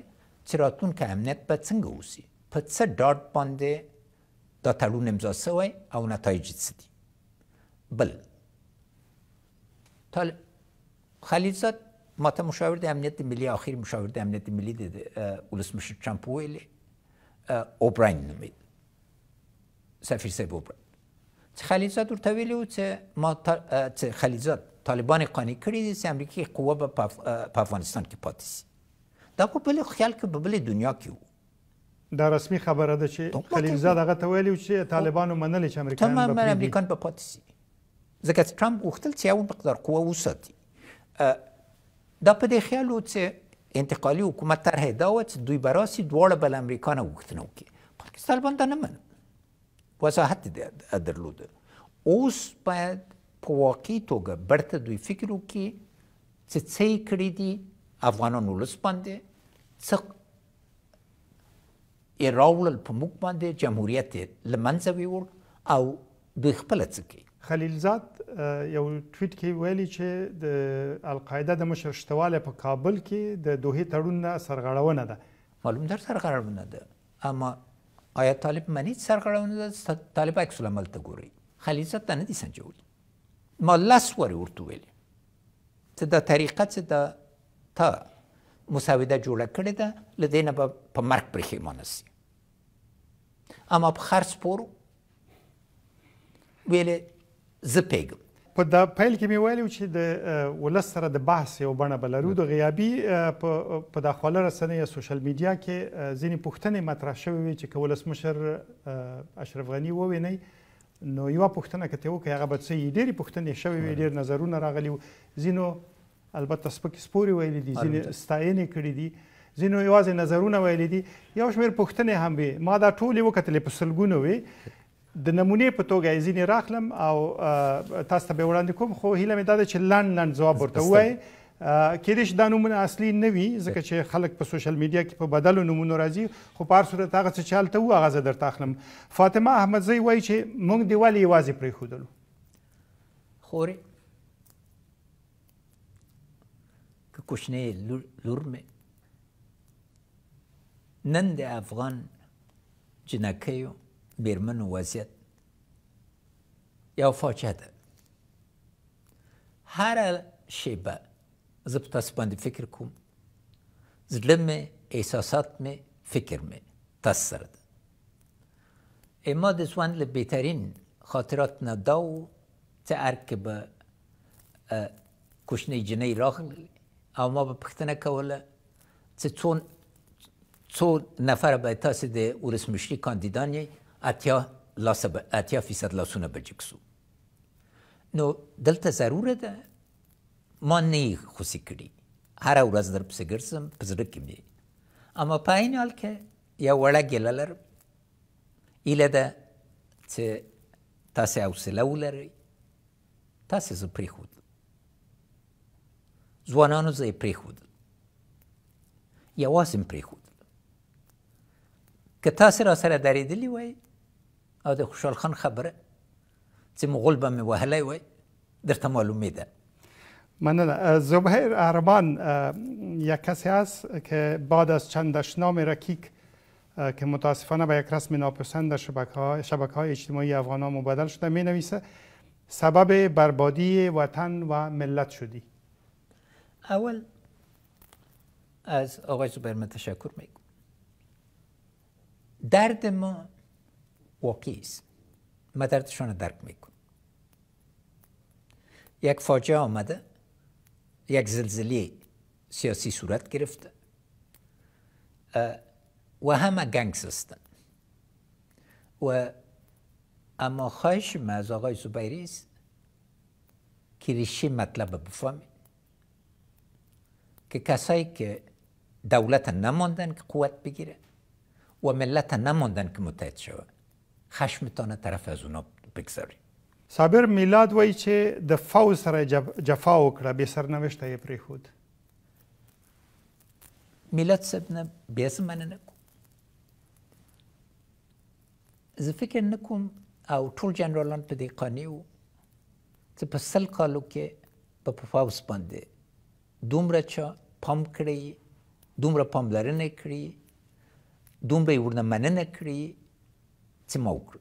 چرا چې که امنیت به چنگ اوسي په څه ډاډ باندې دا تړون امضا سوی او نتایج څه دي بل طالب خلیلزاد ماته مشاور د امنیت ملی آخر مشاور د امنیت ملی د اولسمشر چمپو ویلی اوبراین سفیر صاحب اوبراین چې خلیزاد ورته ویلي و چې ما چې خلیزاد طالبان قانع کړي دي چې امریکایي قوه به په افغانستان کې پاتې شي دا په بل خیال کې په بل دنیا کې وو دا رسمي خبره ده چې خلیلزاد هغه ته ویلي چې طالبانو منلي چې امریکایان به تمام امریکایان به پاتې شي ځکه چې ترامپ غوښتل چې یو مقدار قوه وساتي دا په دې خیال و چې انتقالي حکومت طرحه دا و چې دوی براسي دواړه بل امریکایان غوښتنه وکړي پاکستان باندې نه منل وضاحت درلوده اوس باید په واقعي توګه برته دوی فکر وکړي چې څه یې کړي دي افغانان ولس باندې څه یې راوړل په موږ باندې جمهوریت یې له منځه ویوړ او دوی خپله څه کوي خلیلزاد یو ټویټ کې ویلي چې د القاعده د مشر شتوالی په کابل کې د دوحې تړون نه سرغړونه ده معلوم در سرغړونه ده اما آیا طالب منی سرغړونه ده طالب عکس العمل ته ګوري ته نه دي سنجولي ما لاس ورې ورته ویلي ته دا طریقه چې تا مساوده جوړه کړې ده له دې نه به په مرګ پرېښېمانه سي اما په خرڅ پورو ویلې زه په دا پیل کې مې ویلي چې د ولس سره د بحث یو بڼه به لرو د غیابي په دا خواله رسنۍ یا سوشل میډیا کې ځینې پوښتنې مطرح شوې وي چې که ولسمشر اشرف غني ووینئ نو یوه پوښتنه که ته وکړئ هغه به څه یي ډېرې پوښتنې شوې وي ډېر نظرونه راغلي وو ځینو البته سپکې سپورې ویلي دي ځینې ستاینې کړي دي ځینو یوازې نظرونه ویلي دي یو شمېر پوښتنې هم وي ما دا ټولې وکتلې په سلګونو وي د نمونه په توګه ځینې راخلم او تاسو ته به وړاندې کوم خو هیله مې دا ده چې لاند لاند ځواب ورته ووایي کېدې شي دا نومونه اصلي نه وي ځکه چې خلک په سوشل میډیا کې په بدلو نومونو راځي خو په هر صورت هغه څه چې هلته وو هغه زه درته اخلم فاطمه احمدزی وایي چې موږ دې ولې یوازې پرېښودلو خورې که کوچنۍ لور مې نن د افغان جنکیو میرمنو وضعیت یو فاجعه ده هر شیبه زه په تاسو باندې فکر کوم زړه مې احساسات مې فکر مې تاسو سره ده اما د ځوان له بهترین خاطرات نه دا و څه ارکه به کوچنۍ جنۍ راغلې او ما به پوښتنه کوله چې څو څو نفر به تاسو د ولسمشري کاندیدان یې اتیا لاس ب... اتیا فیصد لاسونه بلجکسو نو دلته ضروره ده ما نه خوسی کړی هر ورځ در پسې ګرځم په زړه کې مې اما په عین حال کې یو وړه ګیله لرم هیله ده چې تاسې حوصله ولرئ تاسې زه پرېښودل ځوانانو زه یې پرېښودل یوازې مې پرېښودل که تاسې را سره درېدلي وای او د خوشحال خان خبره چې مغول به مې وهلی وای درته ده مننه زبهیر ارمان یک کسی هست که بعد از چند دشنام رکیک که متاسفانه به یک رسم ناپسند در شبکه های, اجتماعی افغان ها مبدل شده می نویسه سبب بربادی وطن و ملت شدی اول از آقای زبیر من می درد ما واقعی است رو درک میکن یک فاجعه آمده یک زلزله سیاسی صورت گرفته و همه گنگ است. و اما خواهش ما از آقای زبیری است که ریشه مطلب بفهمید که کسایی که دولت نماندن که قوت بگیره و ملت نماندن که متحد شود خشمتانه طرف از اونا بگذارید صابر میلاد وایي چې د فوز سره جفا وکړه بې سرنوشته یې پرېښود میلاد صاحب نه بیا زه مننه کوم زه فکر نه کوم او ټول جنرالان په دې قانع وو چې په سل کالو کې به په فوز باندې دومره چا پام کړی دومره پاملرنه کړې دومره یې ورنه مننه کړې څه مو وکړو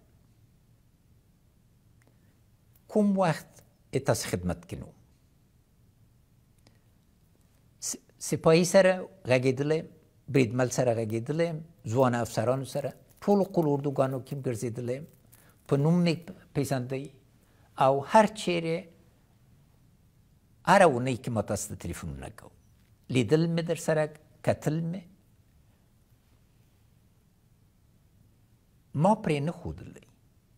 کوم وخت تاسو خدمت کینو سپاهي سره غږېدلې بریدمل سره غږېدلې ځوان افسرانو سره ټول قلوردوګانو کې ګرځېدلې په نوم مې پیژندی او هر چیرې هر اونۍ کې ماته ست تلیفون نه کو لیدل مې در سره کتل مې ما پرې نه خودلې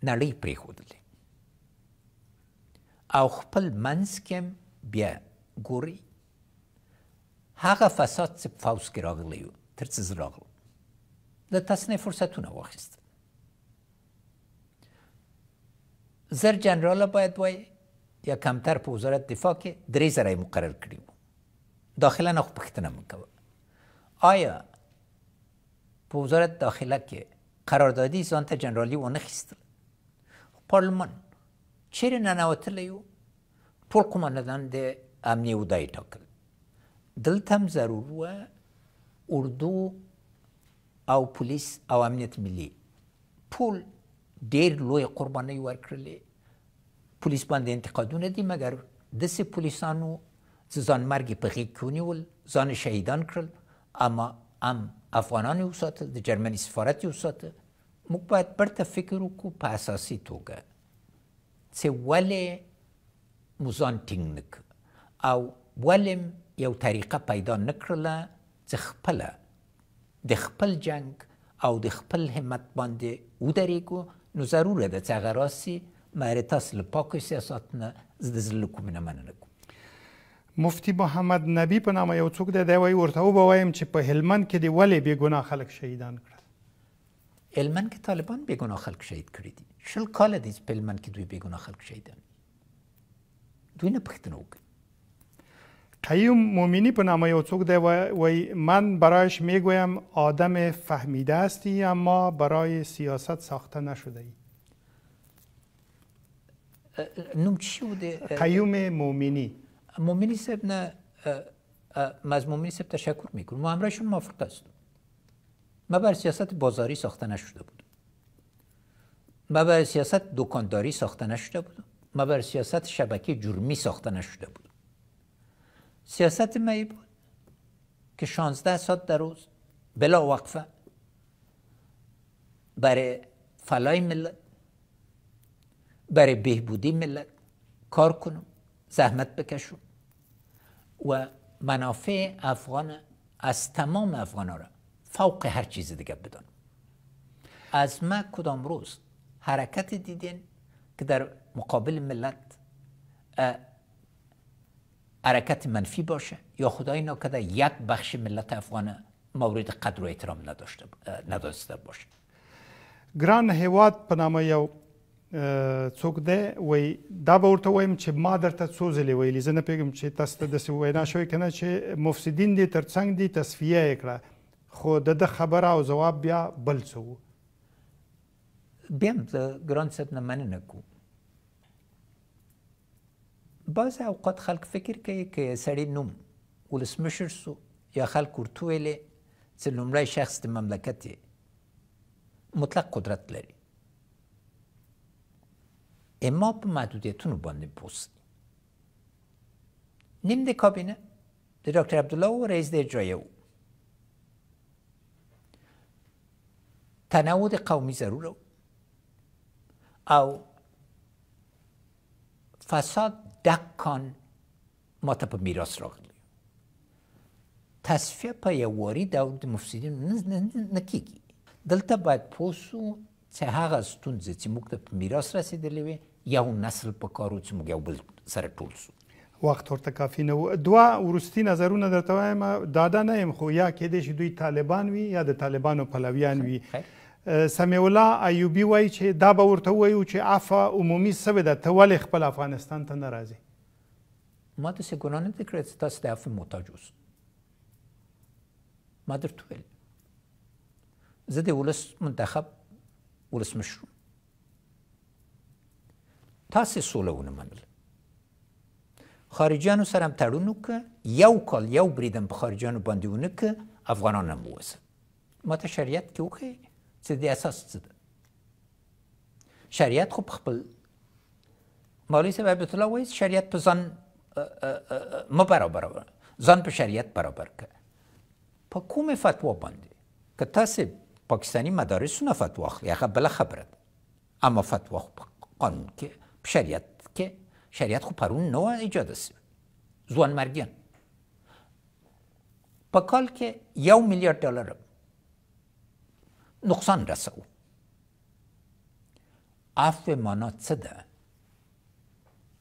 نړۍ پرې خودلې او خپل منس کې بیا ګوري هغه فساد چې فوس کې راغلی و تر څه زراغل د تصنیف فرصتونه واخیست زر جنرال باید وای یا کمتر په وزارت دفاع کې درې زره مقرر کړی وو داخله نه خو پښتنه مکوه آیا په وزارت داخله کې قراردادی زانت جنرالی و نخیستل پارلمان چیر ننواتل یو ټول قماندان د امنی و دای ټاکل دلته هم ضرور و اردو او پولیس او امنیت ملي پول ډیر لوی قربانۍ ورکړلې پولیس باندې انتقادونه دي مګر د پولیسانو ځان مرګ په غېږ کې ونیول ځان شهیدان کړل اما ام افغانان یې وساته د جرمني سفارت یې وساته موږ باید برته فکر وکړو په اساسي توګه چې ولې موزان ټینګ نک او ولې یو طریقه پیدا نکړله چې خپله د خپل جنگ او د خپل همت باندې ودرېږو نو ضروره ده چې هغه راسي مریتاس له پاکو سیاست نه زده زله کوم نه مننه کوم مفتی محمد نبی په نامه یو څوک دی دی وایي ورته وبوایم چې په هلمند کې دې ولې خلک شهیدان کړل هلمند کې طالبان بېګناه خلک شهید کړي دي شل کاله که په هلمند کې دوی بېګناه خلک شهیدان دوی نه پوښتنه وکړي قیوم مومینی په نامه یو څوک دی وایي من برایش میگویم آدم فهمیده هستی اما برای سیاست ساخته نشده ای نوم چی بوده؟ قیوم مومینی مومینی صاحب نه از مومینی صاحب تشکر میکنم معاملهشون موافق است ما بر سیاست بازاری ساخته نشده بود ما بر سیاست دکانداری ساخته نشده بود ما بر سیاست شبکه جرمی ساخته نشده بود سیاست ما بود که 16 ساعت در روز بلا وقفه برای فلای ملت برای بهبودی ملت کار کنم زحمت بکشم و منافع افغان از تمام افغان را فوق هر چیز دیگه بدان از ما کدام روز حرکت دیدین که در مقابل ملت حرکت منفی باشه یا خدای ناکده یک بخش ملت افغان مورد قدر و احترام نداشته باشه گران هواد په څوک دی وای دا به ورته وایم چې ما درته څو ځلې ویلي زه نه پوهېږم چې تاسو ته داسې وینا شوې که نه چې مفسدین دې تر څنګ دې تصفیه یې کړه خو د ده خبره او ځواب بیا بل څه و بیا هم د ګران صاحب نه مننه کوو بعضې اوقات خلک فکر کوي که سړی نوم ولسمشر سو یا خلک ورته ویلې چې لومړی شخص د مملکت مطلق قدرت لري اما به محدودیتون رو باندې بوسید نیم کابینه د دکتر عبدالله و رئیس ده اجرایه او تنوع قومی ضروره او فساد دکان ما پا په میراث راغلی تصفیه په یواري ډول د مفسدین نه کیږي دلته باید پوسو چې هغه ستونزې چې موږ ته په میراث رسیده لیوی یو نسل په کارو چې موږ یو بل سره ټول شو وخت ورته کافی نه و دوه ورستی نظرونه درته وایم دادا نه يم خو یا کېدې چې دوی طالبان وي یا د طالبانو پلویان وي سمیع الله ایوبی وای چې دا به ورته وایو چې عفا عمومي سوي د تول خپل افغانستان ته ناراضي ما ته څه ګناه نه کړې چې تاسو د عفو محتاج اوسئ ما درته ویل زه د ولس منتخب ولسمشر تاسې سوله ونه منله خارجیانو سره هم تړون وکړه یو کال یو بریدم په خارجیانو باندې ونه کړه افغانان هم ووځه ماته شریعت کې وښیي چې د اساس څه ده شریعت خو په خپل مولوي صاحب عبدالله وایي شریعت په ځان مه برابروه ځان په شریعت برابر کړه په کومې فتوا باندې که تاسې پاکستانی مدارسونه فتوا اخلي هغه بله خبره ده اما فتوا خو په قانون کې شریعت که شریعت خب پرون نو ایجاد است زوان مرگیان په کال کې یو میلیارد ډالر نقصان رسو عفو معنا څه ده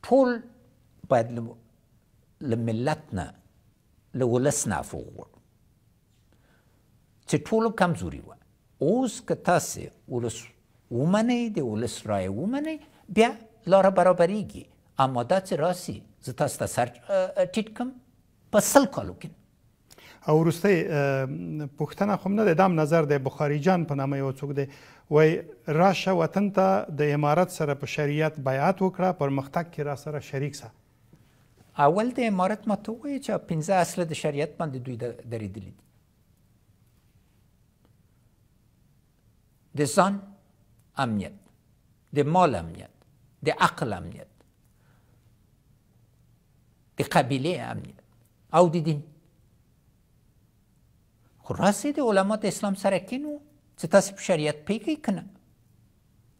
ټول باید له ملت نه له ولس نه عفو وغواړو چې ټولو کمزوري وه اوس که تاسې ولس ومنئ د ولس رایه ومنئ بیا لاره برابرېږي اماده چې راسي زه تاسو ته سر ټیټ کم په سل کالو کې او وروستی پوښتنه خو نه د دام نظر د بخاري جان په نامه یو څوک دی وای راشه وطن ته د امارت سره په شریعت بیعت وکړه پرمختګ کې را سره شریک سه اول د امارت ماته وایي چې پنځه اصله د شریعت باندې دوی درېدلي دي د ځان امنیت د مال امنیت د عقل امنیت د قبیله امنیت او دین خو راستی د علما د اسلام سره کینو چې تاسو په شریعت پیکی کنه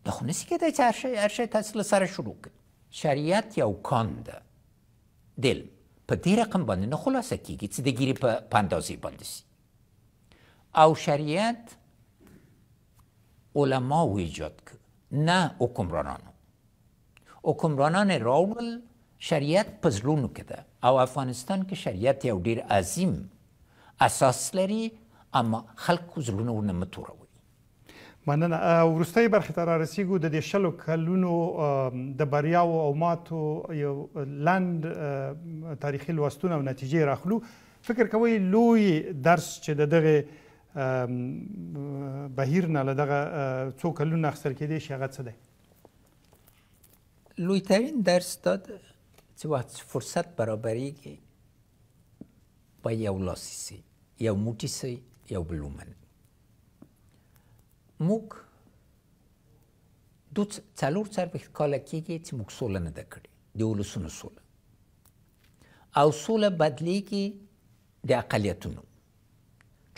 دا خو نسی کېدای چې هر شی هر شی تاسو سره شروع کړي شریعت یو کان ده دل په دې رقم باندې نه خلاصه کیږي چې د ګیرې په اندازې باندې سي او شریعت علما و ایجاد نه نه حکمرانانو حکمرانان راول شریعت په زړونو کې ده او افغانستان کې شریعت یو ډیر عظیم اساس لري اما خلکو زړونه ورنه متوروي مننه ورستۍ برخه ته رارسیږو د دې شلو کلونو د بریاو او ماتو یو لاند تاریخي لوستونه او نتیجې راخلو فکر کوي لوی درس چې د دغه بهیر نه لدغه څو کلونو اخستل کېدی شي هغه څه دی لویترین درس داد چې وخت فرصت برابرېږي په یو لاسي سي یو موټي سي یو بلومن موږ دو څلور څلوېښت کاله کېږي چې موږ سوله نه ده کړې د ولسونو سوله او سوله بدلیږي د اقلیتونو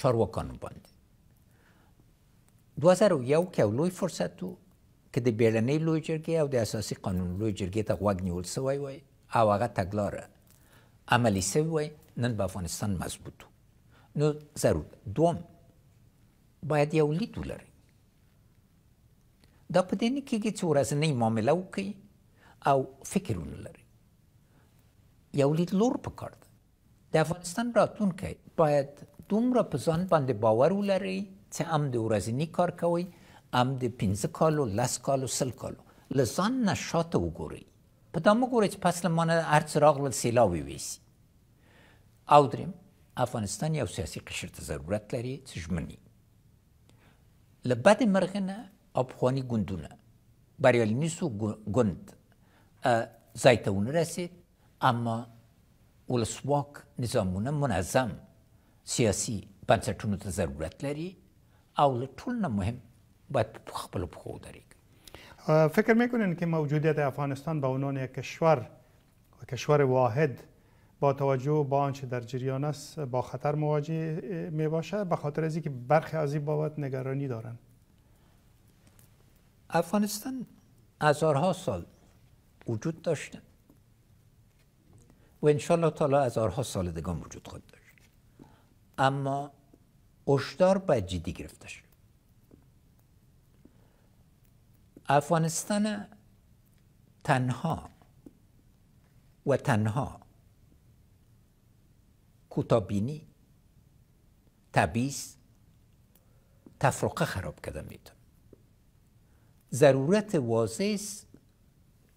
چارواکانو باندې 2001 کې یو لوی فرصت و کې د بیړنۍ لوی جرګې او د اساسي قانون لوی جرګې ته غوږ نیول سوی وای او هغه تګلاره عملي سوی وای نن په افغانستان مضبوط نو ضرور دوم باید یو لید ولري دا په دې نه کېږي چې ورځنۍ معامله وکړي او فکر ولري یو لید لور پکار ده د افغانستان راتلونکی باید دومره په ځان باندې باور ولري چې هم د ورځني کار کوي ام د 15 کالو لس کالو سل کالو لسان نشاط وګوري په دا وګوري چې پس لمانه ارڅ راغل سیلا ویويسي او دریم افغانستان یو سیاسي قشر ته ضرورت لري چې ژمني لبعد مرغنه افغانی گندونه بریالی نیست و گند زیتون رسید اما ولسواک نظامونه منظم سیاسی بنسټونو ته ضرورت لري او له ټول نه مهم باید خپل پخو فکر میکنین که موجودیت افغانستان به عنوان یک کشور کشور واحد با توجه با آنچه در جریان است با خطر مواجه می باشه به خاطر از اینکه برخی از این بابت نگرانی دارن افغانستان هزارها سال وجود داشته و انشالله تالا هزارها سال دیگه وجود خود داشت اما اشدار باید جدی گرفته افغانستان تنها و تنها کوتابینی تبیز تفرقه خراب کرده میتون ضرورت واضح است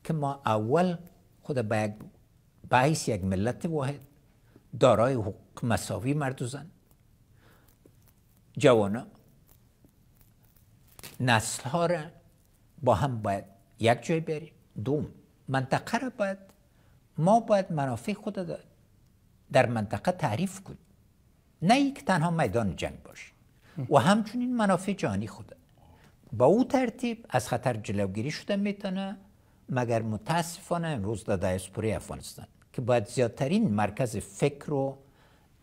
که ما اول خود به بحیث یک ملت واحد دارای حقوق مساوی مرد و زن جوانا نسل ها را با هم باید یک جای بریم دوم منطقه را باید ما باید منافع خود در منطقه تعریف کنیم نه یک تنها میدان جنگ باشیم و همچنین منافع جهانی خود با او ترتیب از خطر جلوگیری شده میتونه مگر متاسفانه امروز در دایسپوری افغانستان که باید زیادترین مرکز فکر و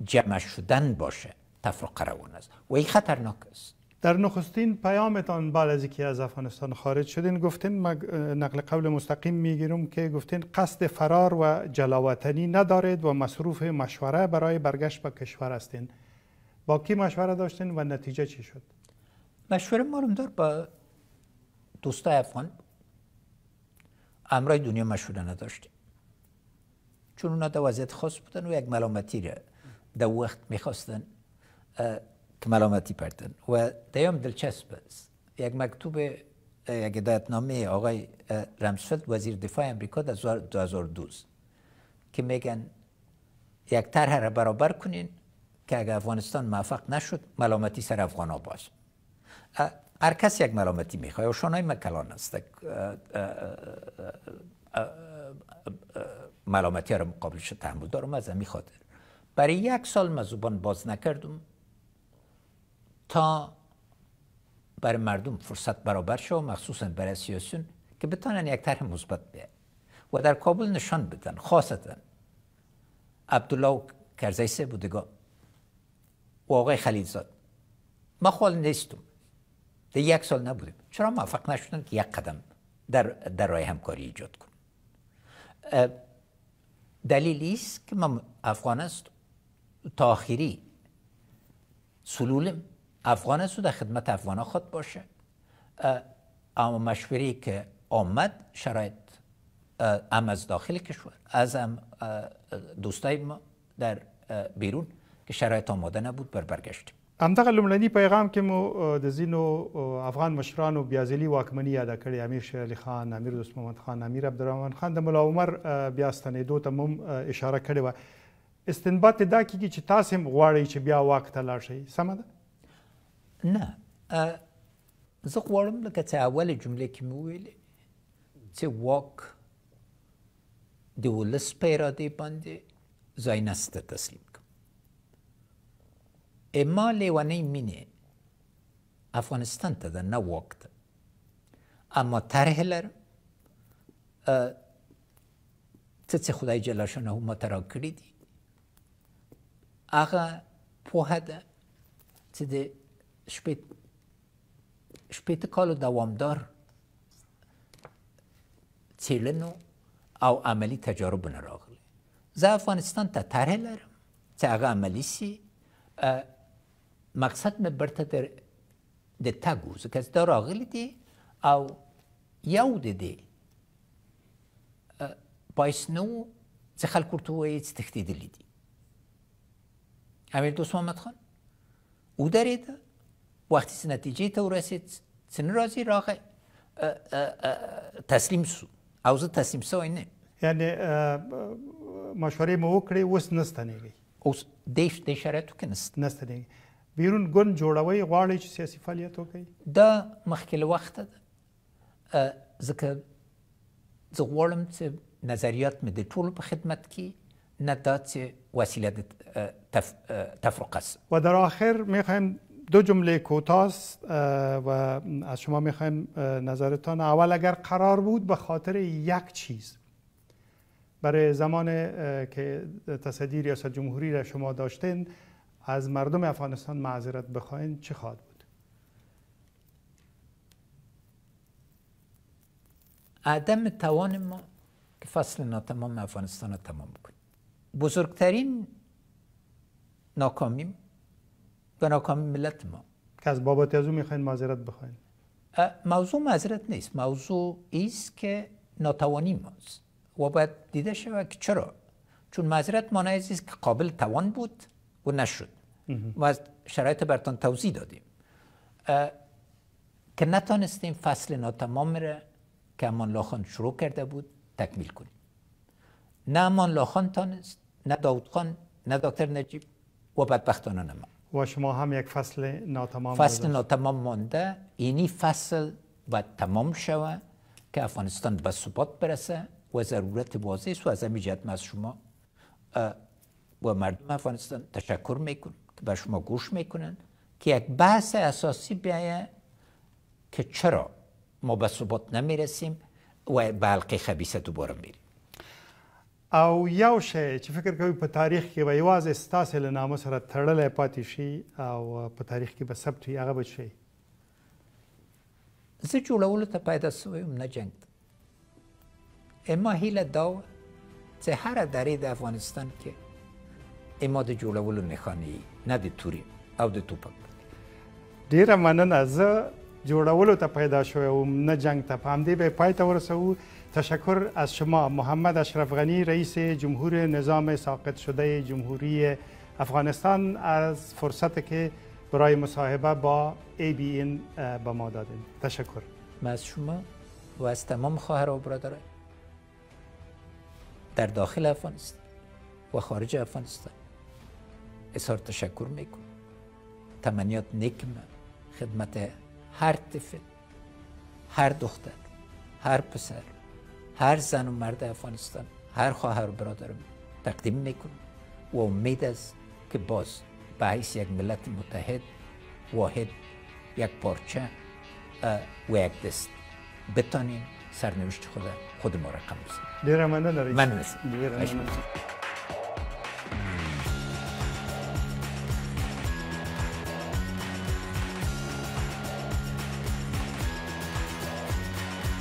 جمع شدن باشه تفرقه روان است و این خطرناک است در نخستین پیامتان بعد از اینکه از افغانستان خارج شدین گفتین من نقل قول مستقیم میگیرم که گفتین قصد فرار و جلاوطنی ندارید و مصروف مشوره برای برگشت به کشور هستین با کی مشوره داشتین و نتیجه چی شد مشوره دار با دوستای افغان امرای دنیا مشوره نداشتیم چون اونا در وضعیت خاص بودن و یک ملامتی را در وقت میخواستن که ملامتی پردن و دیام دلچسب است یک مکتوب یک نامه، آقای رمسفلد وزیر دفاع امریکا در 2002 که میگن یک طرح را برابر کنین که اگر افغانستان موفق نشد ملامتی سر افغان ها باش هر کس یک ملامتی میخواه و شانای مکلان است ملامتی ها را مقابلش تحمل دارم از همی خاطر برای یک سال من زبان باز نکردم تا برای مردم فرصت برابر شو مخصوصا برای سیاسیون که بتانن یک طرح مثبت بیه و در کابل نشان بدن خاصتا عبدالله و سه بودگاه و آقای خلیلزاد ما خال نیستم ده یک سال نبودیم چرا موفق نشدن که یک قدم در, در راه همکاری ایجاد کن دلیلی است که من افغان است تا سلولم افغان او در خدمت افغان خود باشه اما مشوری که آمد شرایط ام از داخل کشور از هم دوستای ما در بیرون که شرایط آماده نبود بر برگشتیم همدغه لومړنی پیغام کې مو د زینو افغان مشرانو بیازلی واکمنی ادا کړی امیر شېر علي خان امیر دوست محمد خان امیر عبدالرحمن خان د مولا عمر بیا ستنېدو ته مم اشاره کړې و استنباط دا کیږي چې تاسو هم غواړئ چې بیا واک ته لاړ شئ سمه ده نه زه غواړم لکه چې اوله جمله کې مو ویلې چې واک د ولس په اراده باندې ځای نسته تسلیم کړم اما لیونۍ مینې افغانستان ته ده نه واک ته اما طرح لرم څه چې خدای جل شانه ماته راکړي دي هغه پوهه ده چې د شپېت شپېته کالو دوامدار څېړنو او عملی تجاربو نه راغلي زه افغانستان ته طرح لرم چې هغه عملی سي مقصد مې برته در د تګو ځکه دا راغلي دي او یو د دې پایسنو چې خلکو ورته وایي چې تښتېدلي دي امیر دوست محمد خان او درېده وقتی که نتیجه تو رسید سن رازی راقه تسلیم سو او زه تسلیم سوی نه یعنی مشورې مو وکړې اوس نه ستنېږي اوس د دې شرایطو کې نه ستنېږي بیرون ګوند جوړوي غواړي چې سیاسي فعالیت وکړي دا مخکې وخت ده ځکه زه غواړم چې نظریات مې د ټولو په خدمت کې نه دا چې وسیله تفرقه است و در آخر میخوایم دو جمله کوتاست و از شما میخوایم نظرتان اول اگر قرار بود به خاطر یک چیز برای زمان که تصدی ریاست جمهوری را شما داشتین از مردم افغانستان معذرت بخواین چه خواهد بود؟ عدم توان ما که فصل ناتمام افغانستان را تمام کنیم. بزرگترین ناکامیم به ملت ما که از بابات از میخواین معذرت بخواین موضوع معذرت نیست موضوع ایست که ناتوانی ماست و باید دیده شود که چرا چون معذرت مانع است که قابل توان بود و نشد و از شرایط برتان توضیح دادیم که نتانستیم فصل ناتمام را که امان لاخان شروع کرده بود تکمیل کنیم نه امان لاخان تانست نه داود خان نه دکتر نجیب و بدبختانان ما و شما هم یک فصل ناتمام فصل ناتمام مانده اینی فصل و تمام شوه که افغانستان به ثبات برسه و ضرورت واضح است و از همی جهت از شما و مردم افغانستان تشکر میکن که به شما گوش میکنن که یک بحث اساسی بیایه که چرا ما به ثبات نمیرسیم و به حلقه خبیسه دوباره میریم او یو شی چې فکر کوي په تاریخ کې به یوازې ستاسې له نامه سره تړلی پاتې شي او په تاریخ کې به ثبت وي هغه به شي زه جوړولو ته پیدا سوی یم نه جنګ اما هیله دا وه چې هره درې د افغانستان کې اما د جوړولو نښانې نه د تورې او د توپک ډیره مننه زه جوړولو ته پیدا شوی وم نه جنګ ته په همدې به یې پای ته ورسوو تشکر از شما محمد اشرف غنی رئیس جمهور نظام ساقط شده جمهوری افغانستان از فرصت که برای مصاحبه با ای بی این به ما دادین تشکر ما از شما و از تمام خواهر و برادران در داخل افغانستان و خارج افغانستان اظهار تشکر میکنم تمنیات نکمه خدمت هر طفل هر دختر هر پسر هر زن و مرد افغانستان هر خواهر و برادرم تقدیم میکنم و امید است که باز به یک ملت متحد واحد یک پارچه و یک دست بتانیم سرنوشت خود خود ما رقم بزنیم من